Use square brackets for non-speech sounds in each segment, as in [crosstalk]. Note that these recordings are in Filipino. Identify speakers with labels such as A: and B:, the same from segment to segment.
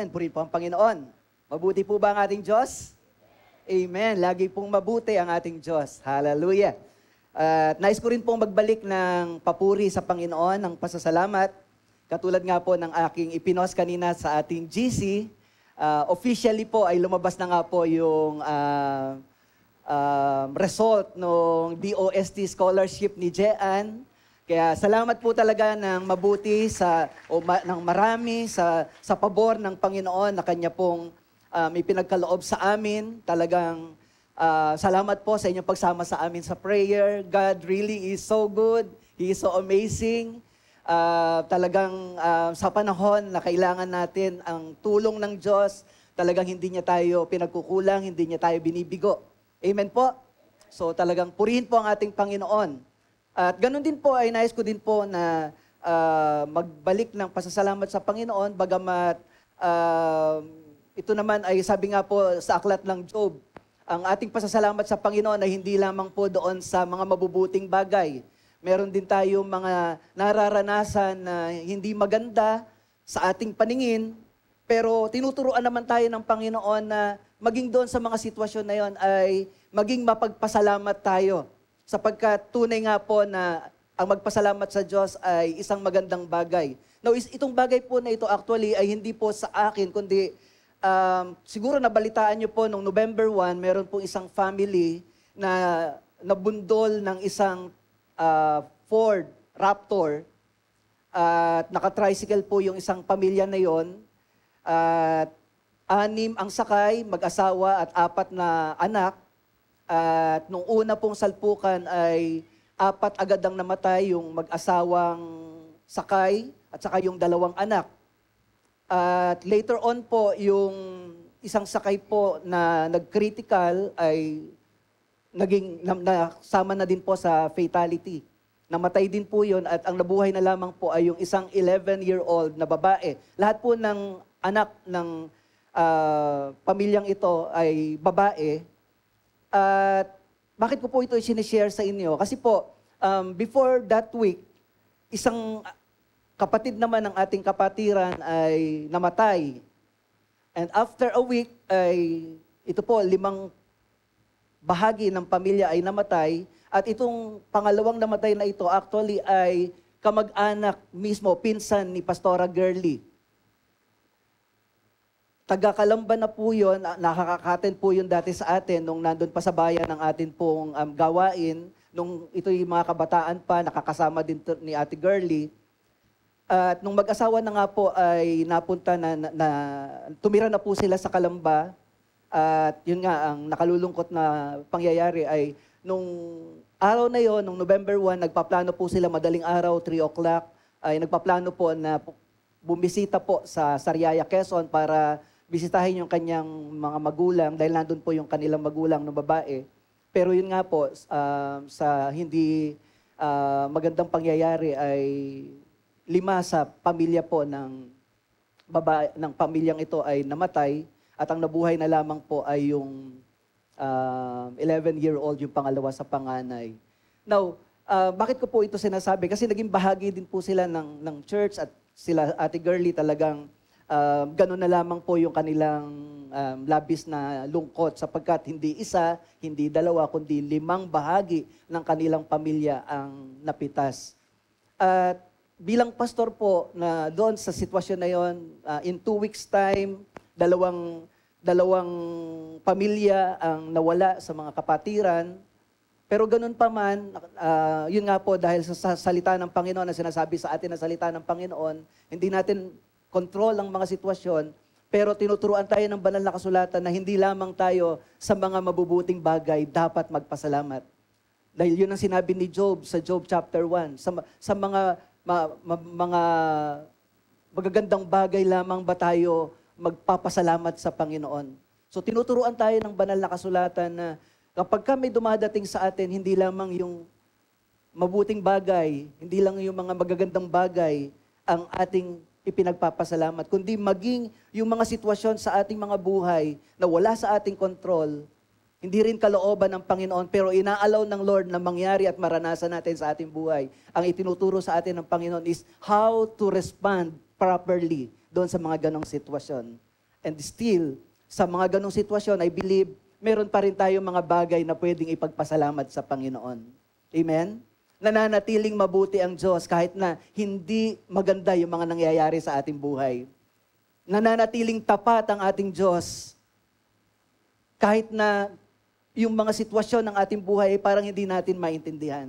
A: Amen. Purihin po ang Panginoon. Mabuti po ba ang ating Diyos? Amen. Lagi pong mabuti ang ating Diyos. Hallelujah. At uh, nais ko rin pong magbalik ng papuri sa Panginoon, ng pasasalamat. Katulad nga po ng aking ipinos kanina sa ating GC, uh, ah, officially po ay lumabas na nga po yung uh, uh, result ng DOST scholarship ni Jean. Kaya salamat po talaga ng mabuti sa, o ma, ng marami sa, sa pabor ng Panginoon na Kanya pong um, ipinagkaloob sa amin. Talagang uh, salamat po sa inyong pagsama sa amin sa prayer. God really is so good. He is so amazing. Uh, talagang uh, sa panahon na kailangan natin ang tulong ng Diyos, talagang hindi niya tayo pinagkukulang, hindi niya tayo binibigo. Amen po? So talagang purihin po ang ating Panginoon at ganun din po ay nais ko din po na uh, magbalik ng pasasalamat sa Panginoon bagamat uh, ito naman ay sabi nga po sa aklat ng Job, ang ating pasasalamat sa Panginoon ay hindi lamang po doon sa mga mabubuting bagay. Meron din tayo mga nararanasan na hindi maganda sa ating paningin, pero tinuturuan naman tayo ng Panginoon na maging doon sa mga sitwasyon na yon ay maging mapagpasalamat tayo. Sapagkat tunay nga po na ang magpasalamat sa Diyos ay isang magandang bagay. Now, itong bagay po na ito actually ay hindi po sa akin, kundi um, siguro nabalitaan niyo po nung November 1, meron pong isang family na nabundol ng isang uh, Ford Raptor at uh, naka-tricycle po yung isang pamilya na yon. At uh, anim ang sakay, mag-asawa at apat na anak. At nung una pong salpukan ay apat agad ang namatay, yung mag-asawang sakay at saka yung dalawang anak. At later on po, yung isang sakay po na nag-critical ay naging nasama na, din po sa fatality. Namatay din po yon at ang nabuhay na lamang po ay yung isang 11-year-old na babae. Lahat po ng anak ng uh, pamilyang ito ay babae at bakit ko po ito sinishare sa inyo? Kasi po, um, before that week, isang kapatid naman ng ating kapatiran ay namatay. And after a week ay ito po, limang bahagi ng pamilya ay namatay. At itong pangalawang namatay na ito actually ay kamag-anak mismo, pinsan ni Pastora Gurley taga na po yun, ah, nakakakaten po yun dati sa atin nung nandun pa sa bayan ng atin pong um, gawain. Nung ito'y mga kabataan pa, nakakasama din to, ni Ate Girlie. At nung mag-asawa na nga po ay napunta na, na, na, tumira na po sila sa Kalamba. At yun nga, ang nakalulungkot na pangyayari ay nung araw na yon, nung November 1, nagpaplano po sila madaling araw, 3 o'clock, ay nagpaplano po na bumisita po sa Sariaya, Quezon para bisitahin yung kanyang mga magulang dahil nandun po yung kanilang magulang ng babae. Pero yun nga po, uh, sa hindi uh, magandang pangyayari ay lima sa pamilya po ng babae, ng pamilyang ito ay namatay at ang nabuhay na lamang po ay yung uh, um, 11-year-old, yung pangalawa sa panganay. Now, uh, bakit ko po ito sinasabi? Kasi naging bahagi din po sila ng, ng church at sila Ate Girlie talagang uh, ganun na lamang po yung kanilang um, labis na lungkot sapagkat hindi isa, hindi dalawa, kundi limang bahagi ng kanilang pamilya ang napitas. At bilang pastor po na doon sa sitwasyon na yon, uh, in two weeks time, dalawang dalawang pamilya ang nawala sa mga kapatiran. Pero ganun pa man, uh, yun nga po dahil sa salita ng Panginoon na sinasabi sa atin na salita ng Panginoon, hindi natin control ang mga sitwasyon, pero tinuturuan tayo ng banal na kasulatan na hindi lamang tayo sa mga mabubuting bagay dapat magpasalamat. Dahil yun ang sinabi ni Job sa Job chapter 1. Sa, sa mga, ma, ma, mga magagandang bagay lamang ba tayo magpapasalamat sa Panginoon. So tinuturuan tayo ng banal na kasulatan na kapag ka may dumadating sa atin, hindi lamang yung mabuting bagay, hindi lang yung mga magagandang bagay ang ating ipinagpapasalamat, kundi maging yung mga sitwasyon sa ating mga buhay na wala sa ating control, hindi rin kalooban ng Panginoon, pero inaalaw ng Lord na mangyari at maranasan natin sa ating buhay. Ang itinuturo sa atin ng Panginoon is how to respond properly doon sa mga ganong sitwasyon. And still, sa mga ganong sitwasyon, I believe, meron pa rin tayong mga bagay na pwedeng ipagpasalamat sa Panginoon. Amen? nananatiling mabuti ang Diyos kahit na hindi maganda yung mga nangyayari sa ating buhay. Nananatiling tapat ang ating Diyos kahit na yung mga sitwasyon ng ating buhay ay parang hindi natin maintindihan.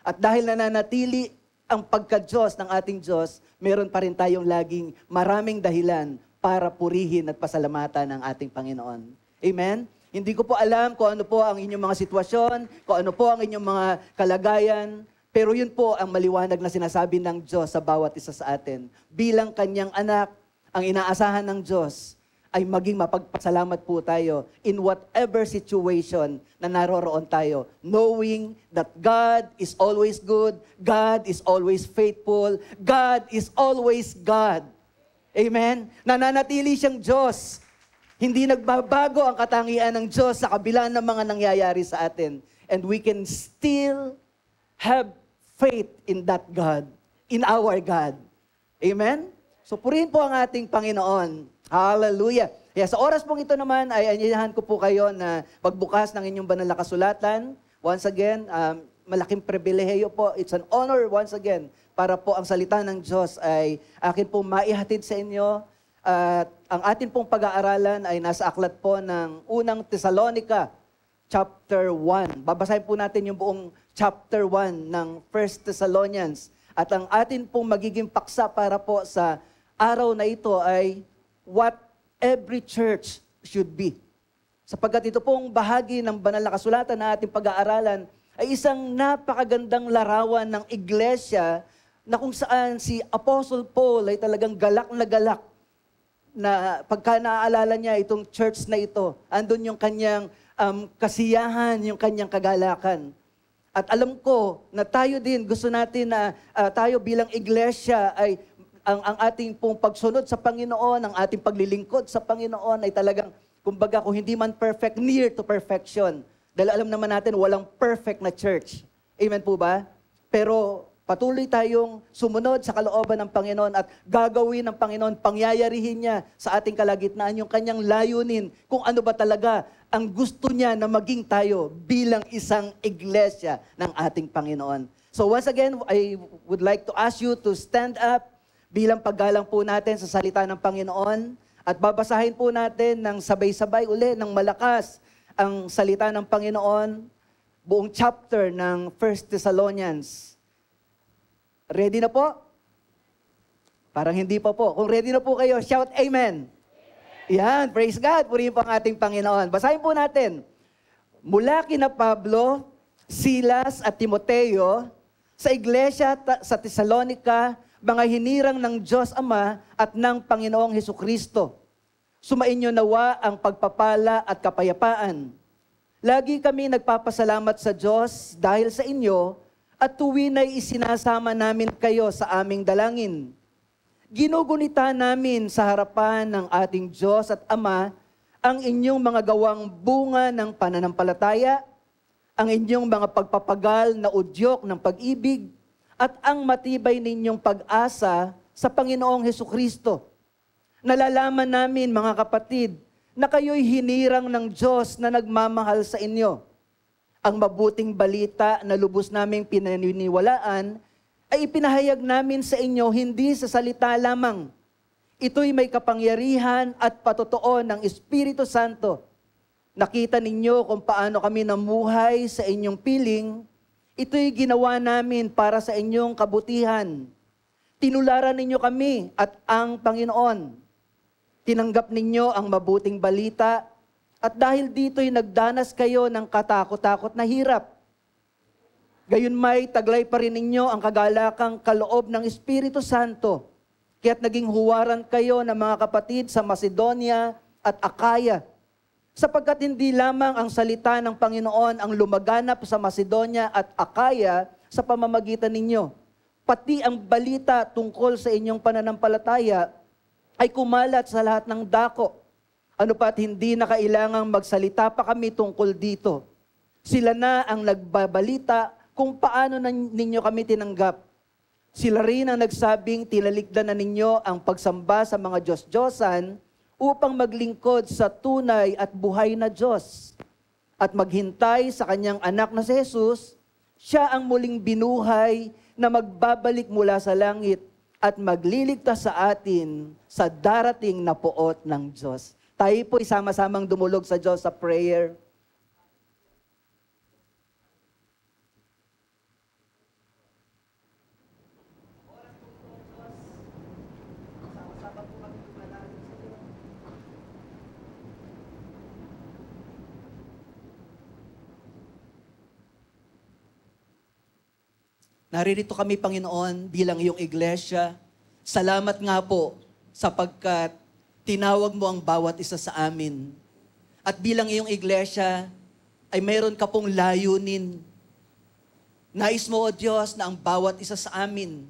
A: At dahil nananatili ang pagka-Diyos ng ating Diyos, meron pa rin tayong laging maraming dahilan para purihin at pasalamatan ang ating Panginoon. Amen? Hindi ko po alam kung ano po ang inyong mga sitwasyon, kung ano po ang inyong mga kalagayan, pero yun po ang maliwanag na sinasabi ng Diyos sa bawat isa sa atin. Bilang kanyang anak, ang inaasahan ng Diyos ay maging mapagpasalamat po tayo in whatever situation na naroroon tayo, knowing that God is always good, God is always faithful, God is always God. Amen? Nananatili siyang Diyos hindi nagbabago ang katangian ng Diyos sa kabila ng mga nangyayari sa atin. And we can still have faith in that God, in our God. Amen? So purihin po ang ating Panginoon. Hallelujah. Kaya yeah, sa oras pong ito naman, ay anyayahan ko po kayo na pagbukas ng inyong banal na kasulatan. Once again, um, malaking pribilehiyo po. It's an honor once again para po ang salita ng Diyos ay akin po maihatid sa inyo at ang atin pong pag-aaralan ay nasa aklat po ng unang Tesalonica, chapter 1. Babasahin po natin yung buong chapter 1 ng First Thessalonians. At ang atin pong magiging paksa para po sa araw na ito ay what every church should be. Sapagkat ito pong bahagi ng banal na kasulatan na ating pag-aaralan ay isang napakagandang larawan ng iglesia na kung saan si Apostle Paul ay talagang galak na galak na pagka naaalala niya itong church na ito, andun yung kanyang um, kasiyahan, yung kanyang kagalakan. At alam ko na tayo din, gusto natin na uh, tayo bilang iglesia ay ang, ang ating pong pagsunod sa Panginoon, ang ating paglilingkod sa Panginoon ay talagang, kumbaga kung hindi man perfect, near to perfection. Dahil alam naman natin, walang perfect na church. Amen po ba? Pero Patuloy tayong sumunod sa kalooban ng Panginoon at gagawin ng Panginoon, pangyayarihin niya sa ating kalagitnaan yung kanyang layunin kung ano ba talaga ang gusto niya na maging tayo bilang isang iglesia ng ating Panginoon. So once again, I would like to ask you to stand up bilang paggalang po natin sa salita ng Panginoon at babasahin po natin ng sabay-sabay uli ng malakas ang salita ng Panginoon buong chapter ng 1 Thessalonians Ready na po? Parang hindi pa po. Kung ready na po kayo, shout Amen. Amen. Yan, praise God. Purihin po ang ating Panginoon. Basahin po natin. Mula kina Pablo, Silas at Timoteo sa iglesia sa Tesalonica, mga hinirang ng Diyos Ama at ng Panginoong Heso Kristo. Sumainyo nawa ang pagpapala at kapayapaan. Lagi kami nagpapasalamat sa Diyos dahil sa inyo at tuwin ay isinasama namin kayo sa aming dalangin. Ginugunita namin sa harapan ng ating Diyos at Ama ang inyong mga gawang bunga ng pananampalataya, ang inyong mga pagpapagal na udyok ng pag-ibig, at ang matibay ninyong pag-asa sa Panginoong Heso Kristo. Nalalaman namin, mga kapatid, na kayo'y hinirang ng Diyos na nagmamahal sa inyo ang mabuting balita na lubos naming pinaniniwalaan ay ipinahayag namin sa inyo hindi sa salita lamang. Ito'y may kapangyarihan at patotoo ng Espiritu Santo. Nakita ninyo kung paano kami namuhay sa inyong piling. Ito'y ginawa namin para sa inyong kabutihan. Tinularan ninyo kami at ang Panginoon. Tinanggap ninyo ang mabuting balita at dahil dito'y nagdanas kayo ng katakot-takot na hirap. Gayon may taglay pa rin ninyo ang kagalakang kaloob ng Espiritu Santo. Kaya't naging huwaran kayo ng mga kapatid sa Macedonia at Akaya. Sapagkat hindi lamang ang salita ng Panginoon ang lumaganap sa Macedonia at Akaya sa pamamagitan ninyo. Pati ang balita tungkol sa inyong pananampalataya ay kumalat sa lahat ng dako ano pa't hindi na kailangang magsalita pa kami tungkol dito. Sila na ang nagbabalita kung paano na ninyo kami tinanggap. Sila rin ang nagsabing tinalikdan na ninyo ang pagsamba sa mga Diyos-Diyosan upang maglingkod sa tunay at buhay na Diyos at maghintay sa kanyang anak na si Jesus, siya ang muling binuhay na magbabalik mula sa langit at magliligtas sa atin sa darating na puot ng Diyos. Tayo po'y sama-samang dumulog sa Diyos sa prayer. Naririto kami, Panginoon, bilang iyong iglesia. Salamat nga po sapagkat Tinawag mo ang bawat isa sa amin. At bilang iyong iglesia, ay mayroon ka pong layunin. Nais mo, O Diyos, na ang bawat isa sa amin,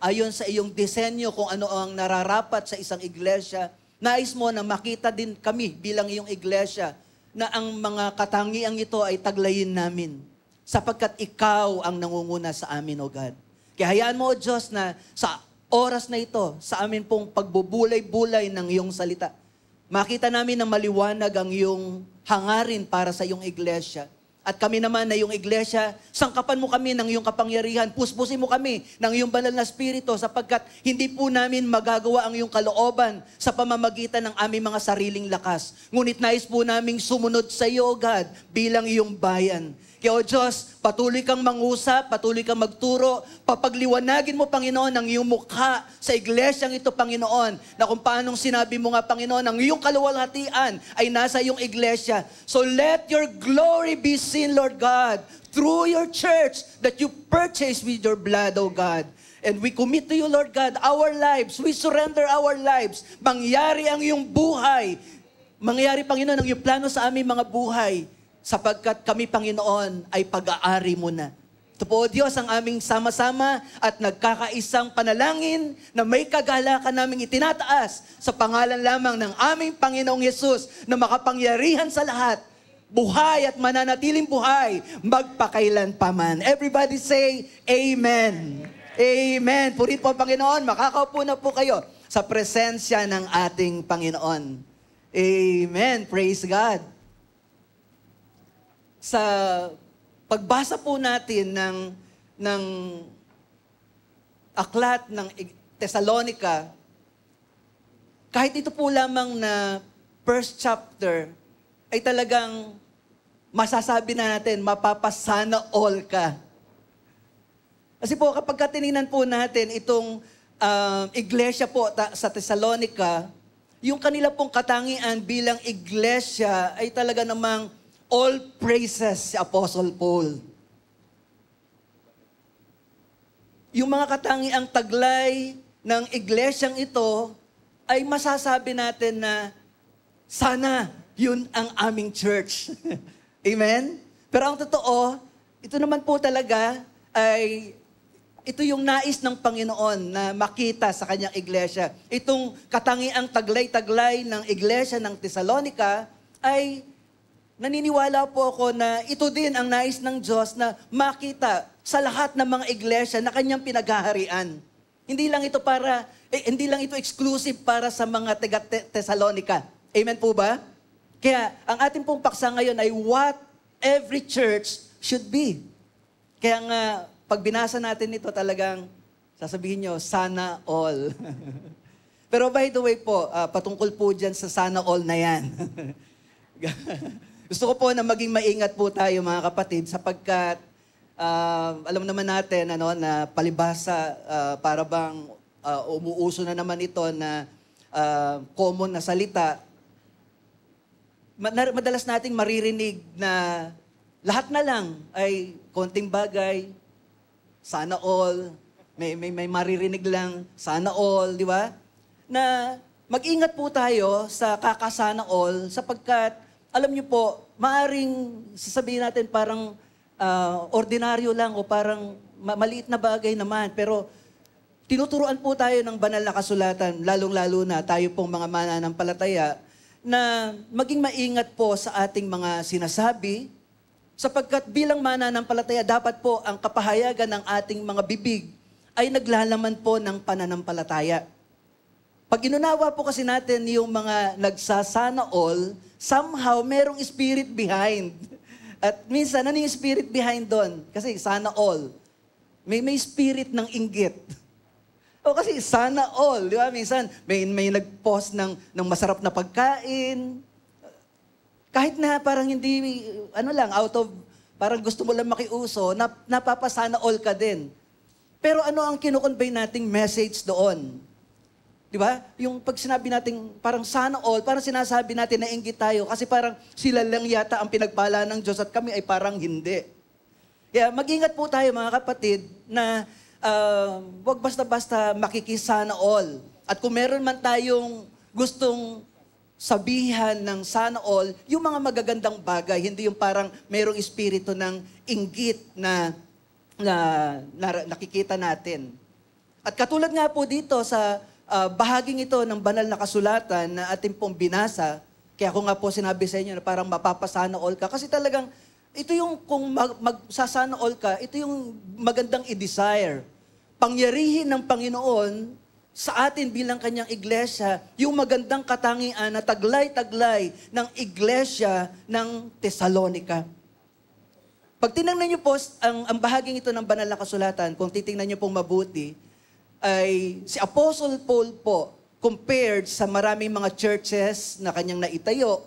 A: ayon sa iyong disenyo kung ano ang nararapat sa isang iglesia, nais mo na makita din kami bilang iyong iglesia na ang mga katangiang ito ay taglayin namin sapagkat ikaw ang nangunguna sa amin, O God. Kaya hayaan mo, O Diyos, na sa oras na ito sa amin pong pagbubulay-bulay ng iyong salita. Makita namin na maliwanag ang iyong hangarin para sa iyong iglesia. At kami naman na iyong iglesia, sangkapan mo kami ng iyong kapangyarihan, puspusin mo kami ng iyong banal na spirito sapagkat hindi po namin magagawa ang iyong kalooban sa pamamagitan ng aming mga sariling lakas. Ngunit nais po naming sumunod sa iyo, God, bilang iyong bayan. Kaya o Diyos, patuloy kang mangusap, patuloy kang magturo, papagliwanagin mo, Panginoon, ang iyong mukha sa iglesyang ito, Panginoon, na kung paanong sinabi mo nga, Panginoon, ang iyong kaluwalhatian ay nasa iyong iglesia. So let your glory be seen, Lord God, through your church that you purchased with your blood, O God. And we commit to you, Lord God, our lives. We surrender our lives. Mangyari ang iyong buhay. Mangyari, Panginoon, ang iyong plano sa aming mga buhay sapagkat kami, Panginoon, ay pag-aari mo na. Ito po, Diyos, ang aming sama-sama at nagkakaisang panalangin na may kagalakan naming itinataas sa pangalan lamang ng aming Panginoong Yesus na makapangyarihan sa lahat, buhay at mananatiling buhay, magpakailan pa man. Everybody say, Amen. Amen. Purin po Panginoon. Makakaupo na po kayo sa presensya ng ating Panginoon. Amen. Praise God sa pagbasa po natin ng, ng aklat ng Thessalonica, kahit ito po lamang na first chapter, ay talagang masasabi na natin, mapapasana all ka. Kasi po, kapag tinignan po natin itong uh, iglesia po ta- sa Thessalonica, yung kanila pong katangian bilang iglesia ay talaga namang all praises si Apostle Paul. Yung mga katangiang taglay ng iglesyang ito ay masasabi natin na sana yun ang aming church. [laughs] Amen? Pero ang totoo, ito naman po talaga ay ito yung nais ng Panginoon na makita sa kanyang iglesia. Itong katangiang taglay-taglay ng iglesia ng Tesalonika ay Naniniwala po ako na ito din ang nais ng Diyos na makita sa lahat ng mga iglesia na kanyang pinaghaharian. Hindi lang ito para eh, hindi lang ito exclusive para sa mga taga Thessalonica. Amen po ba? Kaya ang ating pong paksa ngayon ay what every church should be. Kaya nga pag binasa natin ito talagang sasabihin nyo, sana all. [laughs] Pero by the way po, uh, patungkol po dyan sa sana all na yan. [laughs] Gusto ko po na maging maingat po tayo mga kapatid sapagkat uh, alam naman natin ano, na palibasa uh, para bang uh, umuuso na naman ito na uh, common na salita. Madalas nating maririnig na lahat na lang ay konting bagay, sana all, may, may, may maririnig lang, sana all, di ba? Na mag-ingat po tayo sa kakasana all sapagkat alam niyo po, maaring sasabihin natin parang uh, ordinaryo lang o parang maliit na bagay naman, pero tinuturuan po tayo ng banal na kasulatan, lalong-lalo na tayo pong mga mananampalataya, na maging maingat po sa ating mga sinasabi, sapagkat bilang mananampalataya, dapat po ang kapahayagan ng ating mga bibig ay naglalaman po ng pananampalataya. Pag inunawa po kasi natin yung mga nagsasana all, somehow, merong spirit behind. At minsan, ano yung spirit behind doon? Kasi sana all. May, may spirit ng inggit. O kasi sana all, di ba? Minsan, may, may nag-post ng, ng masarap na pagkain. Kahit na parang hindi, ano lang, out of, parang gusto mo lang makiuso, nap, napapasana all ka din. Pero ano ang kinukonvey nating message doon? Di ba? Yung pag sinabi natin, parang sana all, parang sinasabi natin na inggit tayo kasi parang sila lang yata ang pinagpala ng Diyos at kami ay parang hindi. Kaya yeah, mag-ingat po tayo mga kapatid na uh, um, wag basta-basta makikisana all. At kung meron man tayong gustong sabihan ng sana all, yung mga magagandang bagay, hindi yung parang merong espiritu ng inggit na, na, na nakikita natin. At katulad nga po dito sa uh, bahaging ito ng banal na kasulatan na ating pong binasa, kaya ako nga po sinabi sa inyo na parang mapapasana all ka. Kasi talagang, ito yung kung mag, magsasana all ka, ito yung magandang i-desire. Pangyarihin ng Panginoon sa atin bilang kanyang iglesia, yung magandang katangian na taglay-taglay ng iglesia ng Tesalonika. Pag tinangnan niyo po ang, ang bahaging ito ng banal na kasulatan, kung titingnan niyo pong mabuti, ay si Apostle Paul po, compared sa maraming mga churches na kanyang naitayo,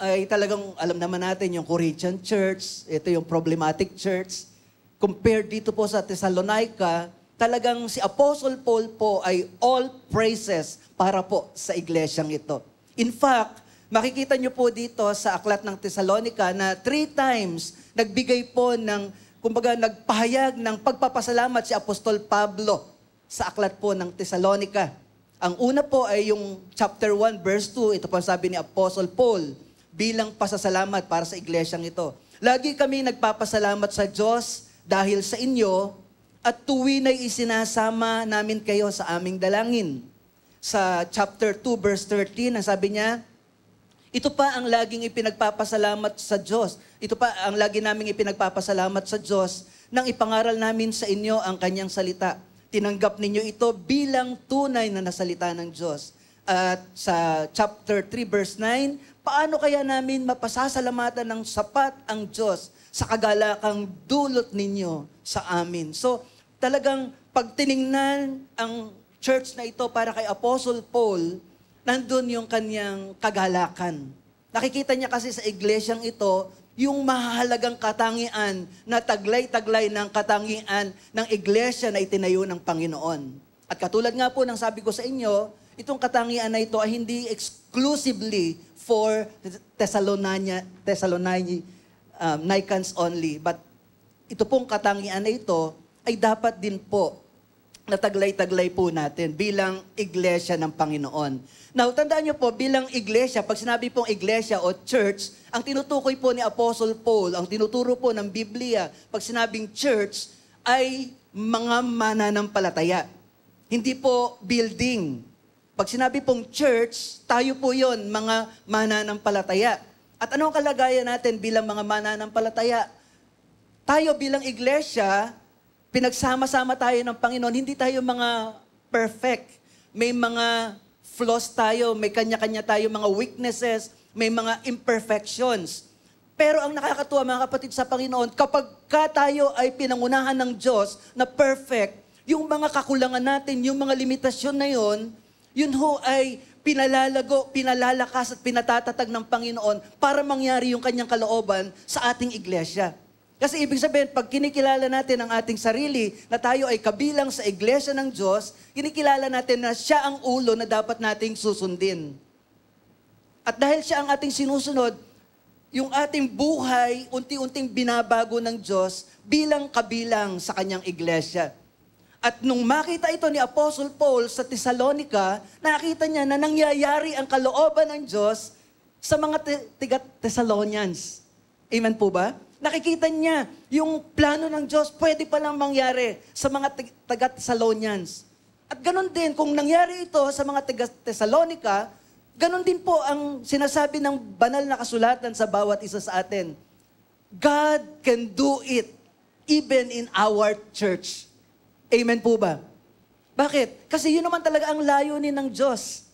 A: ay talagang alam naman natin yung Corinthian church, ito yung problematic church. Compared dito po sa Thessalonica, talagang si Apostle Paul po ay all praises para po sa iglesyang ito. In fact, makikita nyo po dito sa aklat ng Thessalonica na three times nagbigay po ng, kumbaga nagpahayag ng pagpapasalamat si Apostol Pablo sa aklat po ng Tesalonica. Ang una po ay yung chapter 1, verse 2. Ito po sabi ni Apostle Paul bilang pasasalamat para sa iglesyang ito. Lagi kami nagpapasalamat sa Diyos dahil sa inyo at tuwin ay isinasama namin kayo sa aming dalangin. Sa chapter 2, verse 13, ang sabi niya, ito pa ang laging ipinagpapasalamat sa Diyos. Ito pa ang lagi naming ipinagpapasalamat sa Diyos nang ipangaral namin sa inyo ang kanyang salita tinanggap ninyo ito bilang tunay na nasalita ng Diyos. At sa chapter 3 verse 9, paano kaya namin mapasasalamatan ng sapat ang Diyos sa kagalakang dulot ninyo sa amin? So, talagang pag tiningnan ang church na ito para kay Apostle Paul, nandun yung kanyang kagalakan. Nakikita niya kasi sa iglesyang ito, yung mahalagang katangian na taglay-taglay ng katangian ng iglesia na itinayo ng Panginoon. At katulad nga po ng sabi ko sa inyo, itong katangian na ito ay hindi exclusively for Thessalonica, Thessalonica um, Nicans only, but ito pong katangian na ito ay dapat din po nataglay-taglay po natin bilang iglesia ng Panginoon. Now, tandaan niyo po, bilang iglesia, pag sinabi pong iglesia o church, ang tinutukoy po ni Apostle Paul, ang tinuturo po ng Biblia, pag sinabing church, ay mga mananampalataya. Hindi po building. Pag sinabi pong church, tayo po yon mga mananampalataya. At anong kalagayan natin bilang mga mananampalataya? Tayo bilang iglesia, pinagsama-sama tayo ng Panginoon, hindi tayo mga perfect. May mga flaws tayo, may kanya-kanya tayo mga weaknesses, may mga imperfections. Pero ang nakakatuwa mga kapatid sa Panginoon, kapag ka tayo ay pinangunahan ng Diyos na perfect, yung mga kakulangan natin, yung mga limitasyon na yon, yun ho ay pinalalago, pinalalakas at pinatatatag ng Panginoon para mangyari yung kanyang kalooban sa ating iglesia. Kasi ibig sabihin, pag kinikilala natin ang ating sarili na tayo ay kabilang sa iglesia ng Diyos, kinikilala natin na siya ang ulo na dapat nating susundin. At dahil siya ang ating sinusunod, yung ating buhay unti-unting binabago ng Diyos bilang kabilang sa kanyang iglesia. At nung makita ito ni Apostle Paul sa Thessalonica, nakita niya na nangyayari ang kalooban ng Diyos sa mga tiga Thessalonians. Amen po ba? nakikita niya yung plano ng Diyos, pwede palang mangyari sa mga taga-Thessalonians. At ganun din, kung nangyari ito sa mga taga-Thessalonica, ganun din po ang sinasabi ng banal na kasulatan sa bawat isa sa atin. God can do it even in our church. Amen po ba? Bakit? Kasi yun naman talaga ang layunin ng Diyos.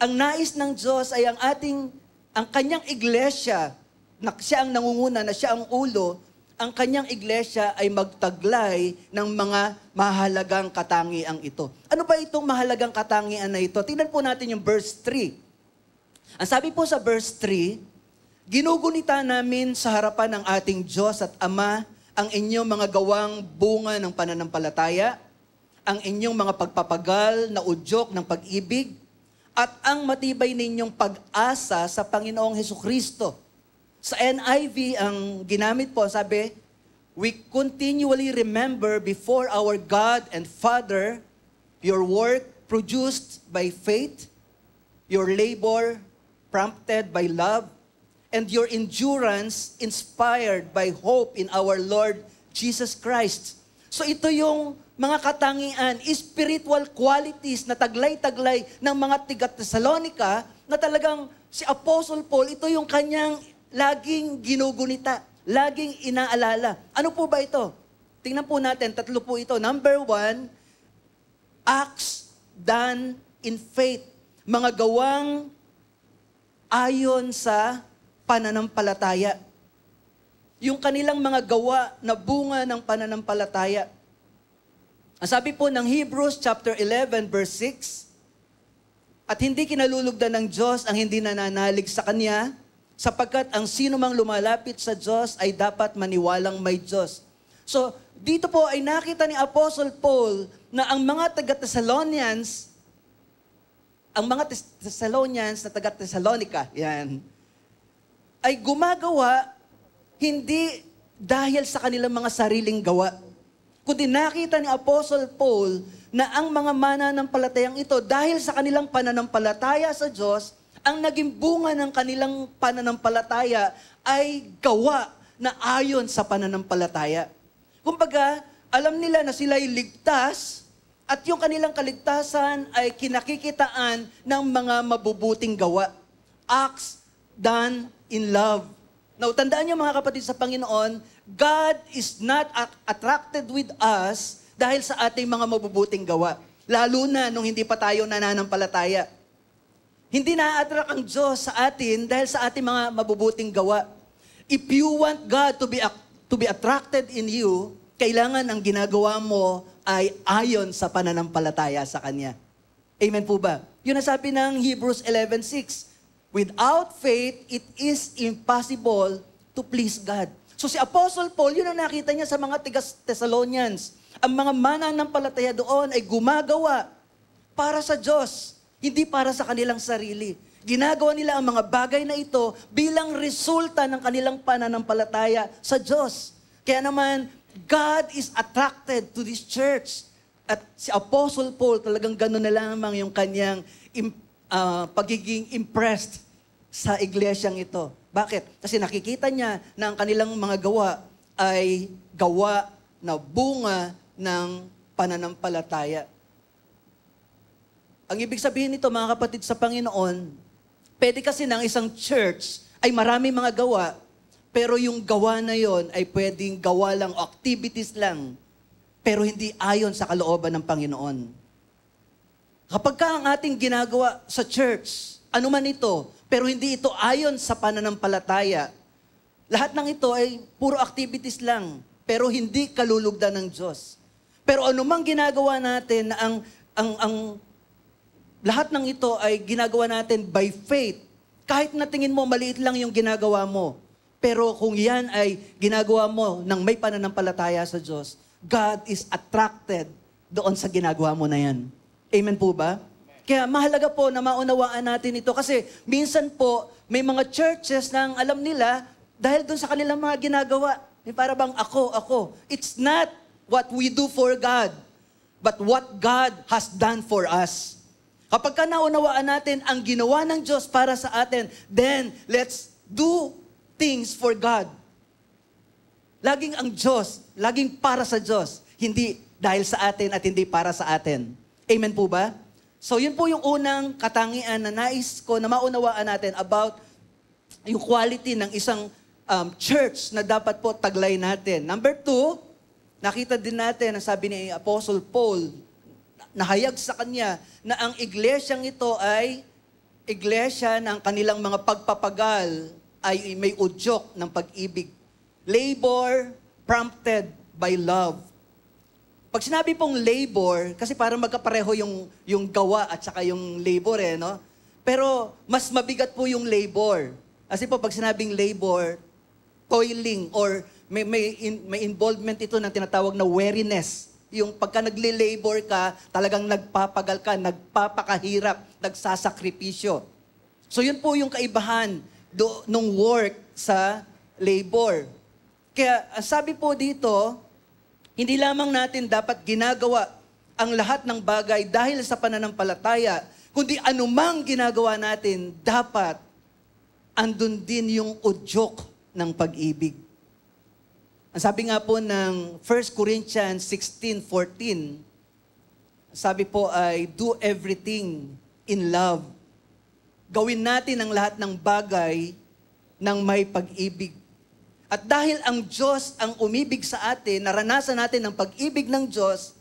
A: Ang nais ng Diyos ay ang ating, ang kanyang iglesia na siya ang nangunguna, na siya ang ulo, ang kanyang iglesia ay magtaglay ng mga mahalagang katangiang ito. Ano ba itong mahalagang katangian na ito? Tingnan po natin yung verse 3. Ang sabi po sa verse 3, Ginugunita namin sa harapan ng ating Diyos at Ama ang inyong mga gawang bunga ng pananampalataya, ang inyong mga pagpapagal na udyok ng pag-ibig, at ang matibay ninyong pag-asa sa Panginoong Heso Kristo sa NIV, ang ginamit po, sabi, We continually remember before our God and Father your work produced by faith, your labor prompted by love, and your endurance inspired by hope in our Lord Jesus Christ. So ito yung mga katangian, spiritual qualities na taglay-taglay ng mga tiga Thessalonica na talagang si Apostle Paul, ito yung kanyang Laging ginugunita, laging inaalala. Ano po ba ito? Tingnan po natin, tatlo po ito. Number one, acts done in faith. Mga gawang ayon sa pananampalataya. Yung kanilang mga gawa na bunga ng pananampalataya. Ang sabi po ng Hebrews chapter 11 verse 6, at hindi kinalulugdan ng Diyos ang hindi nananalig sa Kanya, sapagkat ang sino mang lumalapit sa Diyos ay dapat maniwalang may Diyos. So, dito po ay nakita ni Apostle Paul na ang mga taga-Thessalonians, ang mga Thessalonians na taga-Thessalonica, yan, ay gumagawa hindi dahil sa kanilang mga sariling gawa. Kundi nakita ni Apostle Paul na ang mga mananampalatayang ito dahil sa kanilang pananampalataya sa Diyos ang naging bunga ng kanilang pananampalataya ay gawa na ayon sa pananampalataya. Kumbaga, alam nila na sila'y ligtas at yung kanilang kaligtasan ay kinakikitaan ng mga mabubuting gawa. Acts done in love. Now, tandaan niyo mga kapatid sa Panginoon, God is not attracted with us dahil sa ating mga mabubuting gawa. Lalo na nung hindi pa tayo nananampalataya. Hindi na-attract ang Diyos sa atin dahil sa ating mga mabubuting gawa. If you want God to be, to be attracted in you, kailangan ang ginagawa mo ay ayon sa pananampalataya sa Kanya. Amen po ba? Yun ang sabi ng Hebrews 11.6. Without faith, it is impossible to please God. So si Apostle Paul, yun ang nakita niya sa mga tigas Thessalonians. Ang mga mananampalataya doon ay gumagawa para sa Diyos. Hindi para sa kanilang sarili. Ginagawa nila ang mga bagay na ito bilang resulta ng kanilang pananampalataya sa Diyos. Kaya naman, God is attracted to this church. At si Apostle Paul talagang gano'n na lamang yung kanyang uh, pagiging impressed sa iglesyang ito. Bakit? Kasi nakikita niya na ang kanilang mga gawa ay gawa na bunga ng pananampalataya. Ang ibig sabihin nito, mga kapatid, sa Panginoon, pwede kasi ng isang church ay marami mga gawa, pero yung gawa na yon ay pwedeng gawa lang, activities lang, pero hindi ayon sa kalooban ng Panginoon. Kapag ka ang ating ginagawa sa church, anuman ito, pero hindi ito ayon sa pananampalataya, lahat ng ito ay puro activities lang, pero hindi kalulugda ng Diyos. Pero anumang ginagawa natin na ang, ang, ang lahat ng ito ay ginagawa natin by faith. Kahit na tingin mo maliit lang yung ginagawa mo, pero kung yan ay ginagawa mo ng may pananampalataya sa Diyos, God is attracted doon sa ginagawa mo na yan. Amen po ba? Kaya mahalaga po na maunawaan natin ito kasi minsan po may mga churches na alam nila dahil doon sa kanilang mga ginagawa. Eh, para bang ako, ako. It's not what we do for God, but what God has done for us. Kapag ka naunawaan natin ang ginawa ng Diyos para sa atin, then let's do things for God. Laging ang Diyos, laging para sa Diyos, hindi dahil sa atin at hindi para sa atin. Amen po ba? So yun po yung unang katangian na nais ko na maunawaan natin about yung quality ng isang um, church na dapat po taglay natin. Number two, nakita din natin, ang sabi ni Apostle Paul, nahayag sa kanya na ang iglesyang ito ay iglesia ng kanilang mga pagpapagal ay may udyok ng pag-ibig. Labor prompted by love. Pag sinabi pong labor, kasi para magkapareho yung, yung gawa at saka yung labor eh, no? Pero mas mabigat po yung labor. Kasi po pag sinabing labor, toiling or may, may, in, may involvement ito ng tinatawag na weariness yung pagka nagle-labor ka, talagang nagpapagal ka, nagpapakahirap, nagsasakripisyo. So yun po yung kaibahan do, nung work sa labor. Kaya ah, sabi po dito, hindi lamang natin dapat ginagawa ang lahat ng bagay dahil sa pananampalataya, kundi anumang ginagawa natin, dapat andun din yung udyok ng pag-ibig. Ang sabi nga po ng 1 Corinthians 16:14, sabi po ay do everything in love. Gawin natin ang lahat ng bagay ng may pag-ibig. At dahil ang Diyos ang umibig sa atin, naranasan natin ang pag-ibig ng Diyos,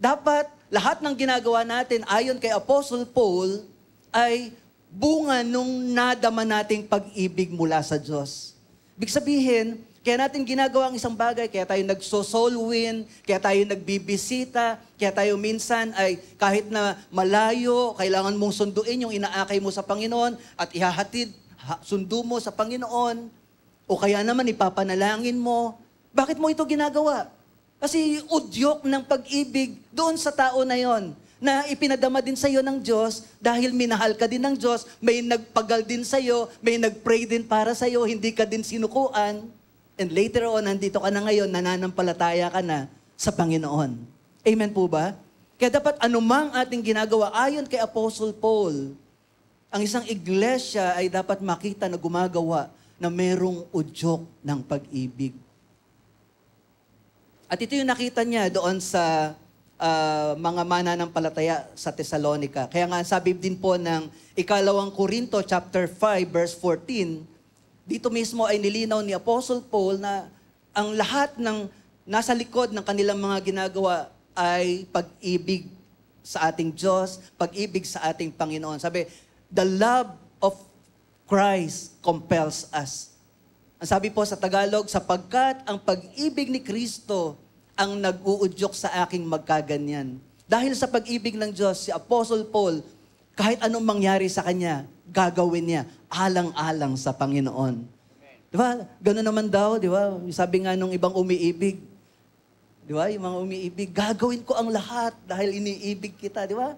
A: dapat lahat ng ginagawa natin ayon kay Apostle Paul ay bunga nung nadama nating pag-ibig mula sa Diyos. Ibig sabihin, kaya natin ginagawa ang isang bagay, kaya tayo nagso-soul win, kaya tayo nagbibisita, kaya tayo minsan ay kahit na malayo, kailangan mong sunduin yung inaakay mo sa Panginoon at ihahatid, sundo mo sa Panginoon, o kaya naman ipapanalangin mo. Bakit mo ito ginagawa? Kasi udyok ng pag-ibig doon sa tao na yon na ipinadama din sa iyo ng Diyos dahil minahal ka din ng Diyos, may nagpagal din sa iyo, may nagpray din para sa iyo, hindi ka din sinukuan. And later on, nandito ka na ngayon, nananampalataya ka na sa Panginoon. Amen po ba? Kaya dapat anumang ating ginagawa, ayon kay Apostle Paul, ang isang iglesia ay dapat makita na gumagawa na merong udyok ng pag-ibig. At ito yung nakita niya doon sa uh, mga mananampalataya sa Thessalonica. Kaya nga sabi din po ng ikalawang Korinto chapter 5 verse 14, dito mismo ay nilinaw ni Apostle Paul na ang lahat ng nasa likod ng kanilang mga ginagawa ay pag-ibig sa ating Diyos, pag-ibig sa ating Panginoon. Sabi, the love of Christ compels us. Ang sabi po sa Tagalog, sapagkat ang pag-ibig ni Kristo ang nag-uudyok sa aking magkaganyan. Dahil sa pag-ibig ng Diyos, si Apostle Paul, kahit anong mangyari sa kanya, gagawin niya alang-alang sa Panginoon. Di ba? Ganun naman daw, di ba? Sabi nga nung ibang umiibig, di ba? Yung mga umiibig, gagawin ko ang lahat dahil iniibig kita, di ba?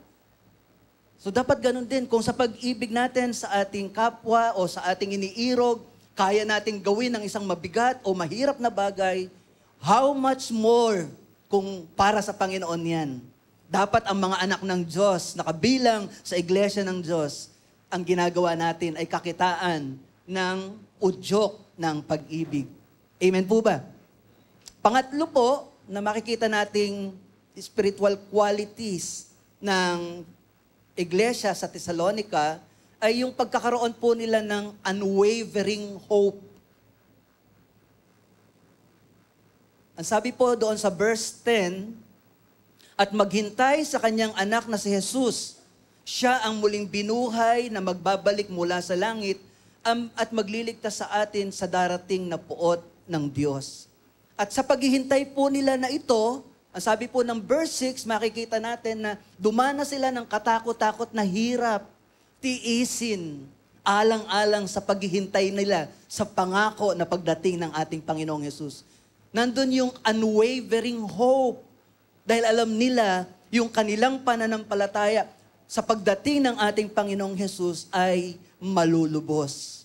A: So dapat ganun din. Kung sa pag-ibig natin sa ating kapwa o sa ating iniirog, kaya natin gawin ang isang mabigat o mahirap na bagay, how much more kung para sa Panginoon yan? Dapat ang mga anak ng Diyos, na kabilang sa iglesia ng Diyos, ang ginagawa natin ay kakitaan ng udyok ng pag-ibig. Amen po ba? Pangatlo po na makikita nating spiritual qualities ng iglesia sa Thessalonica ay yung pagkakaroon po nila ng unwavering hope. Ang sabi po doon sa verse 10, at maghintay sa kanyang anak na si Jesus siya ang muling binuhay na magbabalik mula sa langit at magliligtas sa atin sa darating na puot ng Diyos. At sa paghihintay po nila na ito, ang sabi po ng verse 6, makikita natin na dumana sila ng katakot-takot na hirap, tiisin, alang-alang sa paghihintay nila sa pangako na pagdating ng ating Panginoong Yesus. Nandun yung unwavering hope dahil alam nila yung kanilang pananampalataya sa pagdating ng ating Panginoong Hesus ay malulubos.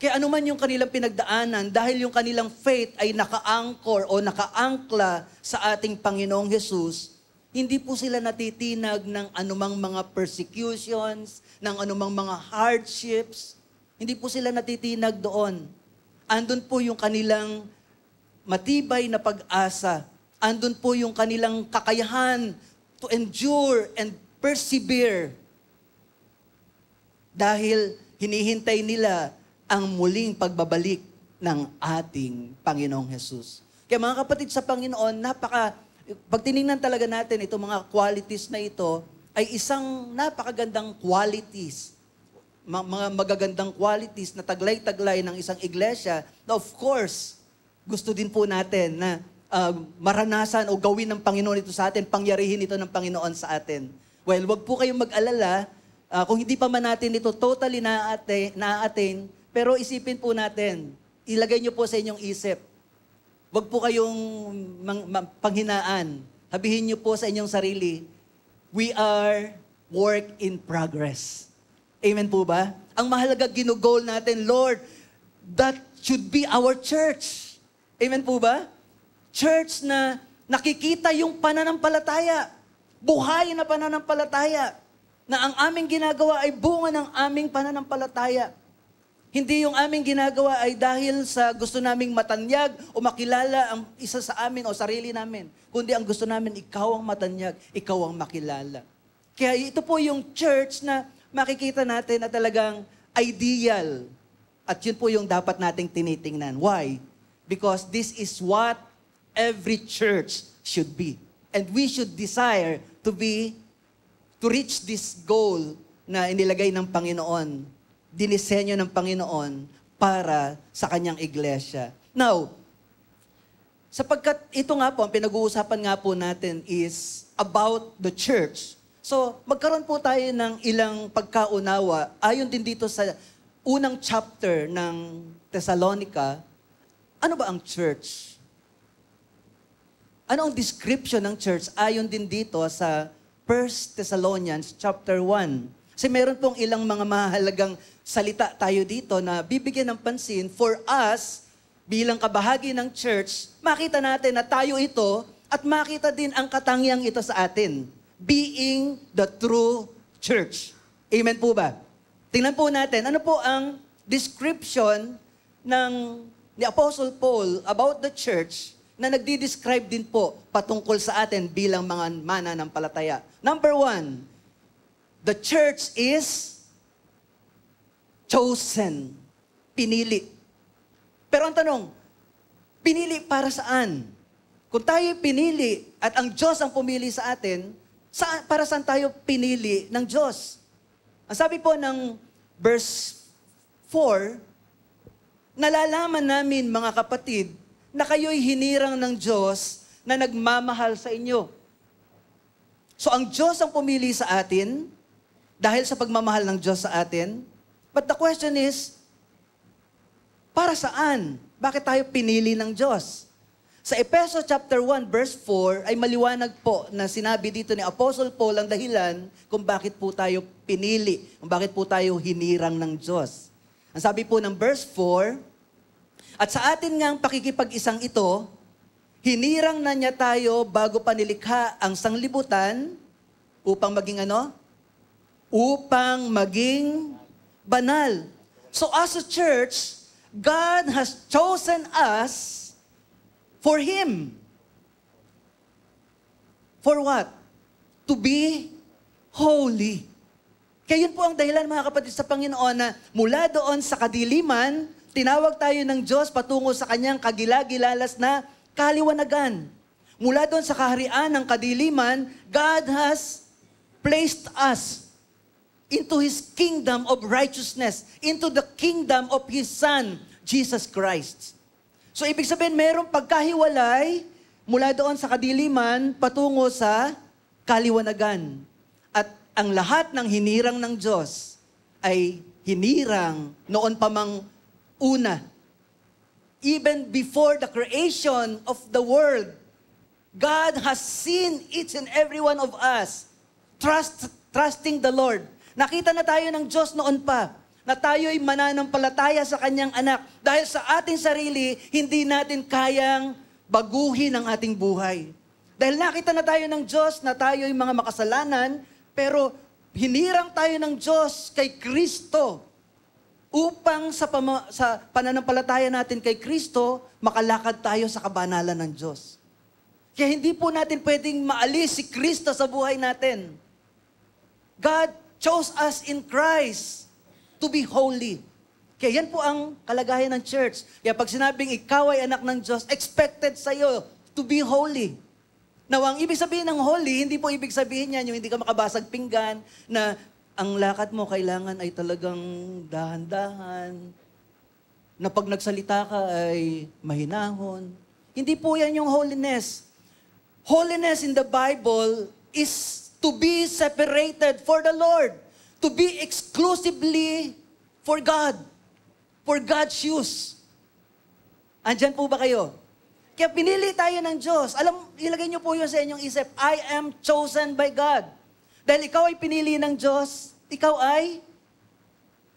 A: Kaya anuman yung kanilang pinagdaanan, dahil yung kanilang faith ay naka-anchor o naka-angkla sa ating Panginoong Hesus, hindi po sila natitinag ng anumang mga persecutions, ng anumang mga hardships. Hindi po sila natitinag doon. Andun po yung kanilang matibay na pag-asa. Andun po yung kanilang kakayahan to endure and persevere dahil hinihintay nila ang muling pagbabalik ng ating Panginoong Hesus. Kaya mga kapatid sa Panginoon, napaka, pag tinignan talaga natin itong mga qualities na ito, ay isang napakagandang qualities, mga magagandang qualities na taglay-taglay ng isang iglesia na of course, gusto din po natin na uh, maranasan o gawin ng Panginoon ito sa atin, pangyarihin ito ng Panginoon sa atin. Well, wag po kayong mag-alala uh, kung hindi pa man natin ito totally na-attain, na-attain, pero isipin po natin, ilagay niyo po sa inyong isip. Wag po kayong mang, mang, panghinaan. Habihin niyo po sa inyong sarili, we are work in progress. Amen po ba? Ang mahalaga ginugol natin, Lord, that should be our church. Amen po ba? church na nakikita yung pananampalataya, buhay na pananampalataya, na ang aming ginagawa ay bunga ng aming pananampalataya. Hindi yung aming ginagawa ay dahil sa gusto naming matanyag o makilala ang isa sa amin o sarili namin, kundi ang gusto namin ikaw ang matanyag, ikaw ang makilala. Kaya ito po yung church na makikita natin na talagang ideal. At yun po yung dapat nating tinitingnan. Why? Because this is what every church should be. And we should desire to be, to reach this goal na inilagay ng Panginoon, dinisenyo ng Panginoon para sa kanyang iglesia. Now, sapagkat ito nga po, ang pinag-uusapan nga po natin is about the church. So, magkaroon po tayo ng ilang pagkaunawa ayon din dito sa unang chapter ng Thessalonica, ano ba ang church? Ano ang description ng church ayon din dito sa 1 Thessalonians chapter 1? Kasi meron pong ilang mga mahalagang salita tayo dito na bibigyan ng pansin for us bilang kabahagi ng church, makita natin na tayo ito at makita din ang katangiang ito sa atin. Being the true church. Amen po ba? Tingnan po natin, ano po ang description ng ni Apostle Paul about the church na nagdi-describe din po patungkol sa atin bilang mga mana ng palataya. Number one, the church is chosen, pinili. Pero ang tanong, pinili para saan? Kung tayo pinili at ang Diyos ang pumili sa atin, sa, para saan tayo pinili ng Diyos? Ang sabi po ng verse 4, nalalaman namin mga kapatid na kayo'y hinirang ng Diyos na nagmamahal sa inyo. So ang Diyos ang pumili sa atin dahil sa pagmamahal ng Diyos sa atin. But the question is, para saan? Bakit tayo pinili ng Diyos? Sa Epeso chapter 1 verse 4 ay maliwanag po na sinabi dito ni Apostle Paul ang dahilan kung bakit po tayo pinili, kung bakit po tayo hinirang ng Diyos. Ang sabi po ng verse 4, at sa atin ngang pakikipag-isang ito, hinirang na niya tayo bago panilikha ang sanglibutan upang maging ano? Upang maging banal. So as a church, God has chosen us for Him. For what? To be holy. Kaya yun po ang dahilan mga kapatid sa Panginoon na mula doon sa kadiliman, Tinawag tayo ng Diyos patungo sa kanyang kagilagilalas na kaliwanagan. Mula doon sa kaharian ng kadiliman, God has placed us into His kingdom of righteousness, into the kingdom of His Son, Jesus Christ. So, ibig sabihin, mayroong pagkahiwalay mula doon sa kadiliman patungo sa kaliwanagan. At ang lahat ng hinirang ng Diyos ay hinirang noon pa mang Una, even before the creation of the world, God has seen each and every one of us trust, trusting the Lord. Nakita na tayo ng Diyos noon pa na tayo ay mananampalataya sa kanyang anak dahil sa ating sarili, hindi natin kayang baguhin ang ating buhay. Dahil nakita na tayo ng Diyos na tayo ay mga makasalanan, pero hinirang tayo ng Diyos kay Kristo upang sa, pama- sa pananampalataya natin kay Kristo, makalakad tayo sa kabanalan ng Diyos. Kaya hindi po natin pwedeng maalis si Kristo sa buhay natin. God chose us in Christ to be holy. Kaya yan po ang kalagayan ng church. Kaya pag sinabing ikaw ay anak ng Diyos, expected sa'yo to be holy. Now, ang ibig sabihin ng holy, hindi po ibig sabihin yan yung hindi ka makabasag pinggan, na ang lakad mo kailangan ay talagang dahan-dahan, na pag nagsalita ka ay mahinahon. Hindi po yan yung holiness. Holiness in the Bible is to be separated for the Lord, to be exclusively for God, for God's use. Andyan po ba kayo? Kaya pinili tayo ng Diyos. Alam, ilagay niyo po yun sa inyong isip. I am chosen by God. Dahil ikaw ay pinili ng Diyos, ikaw ay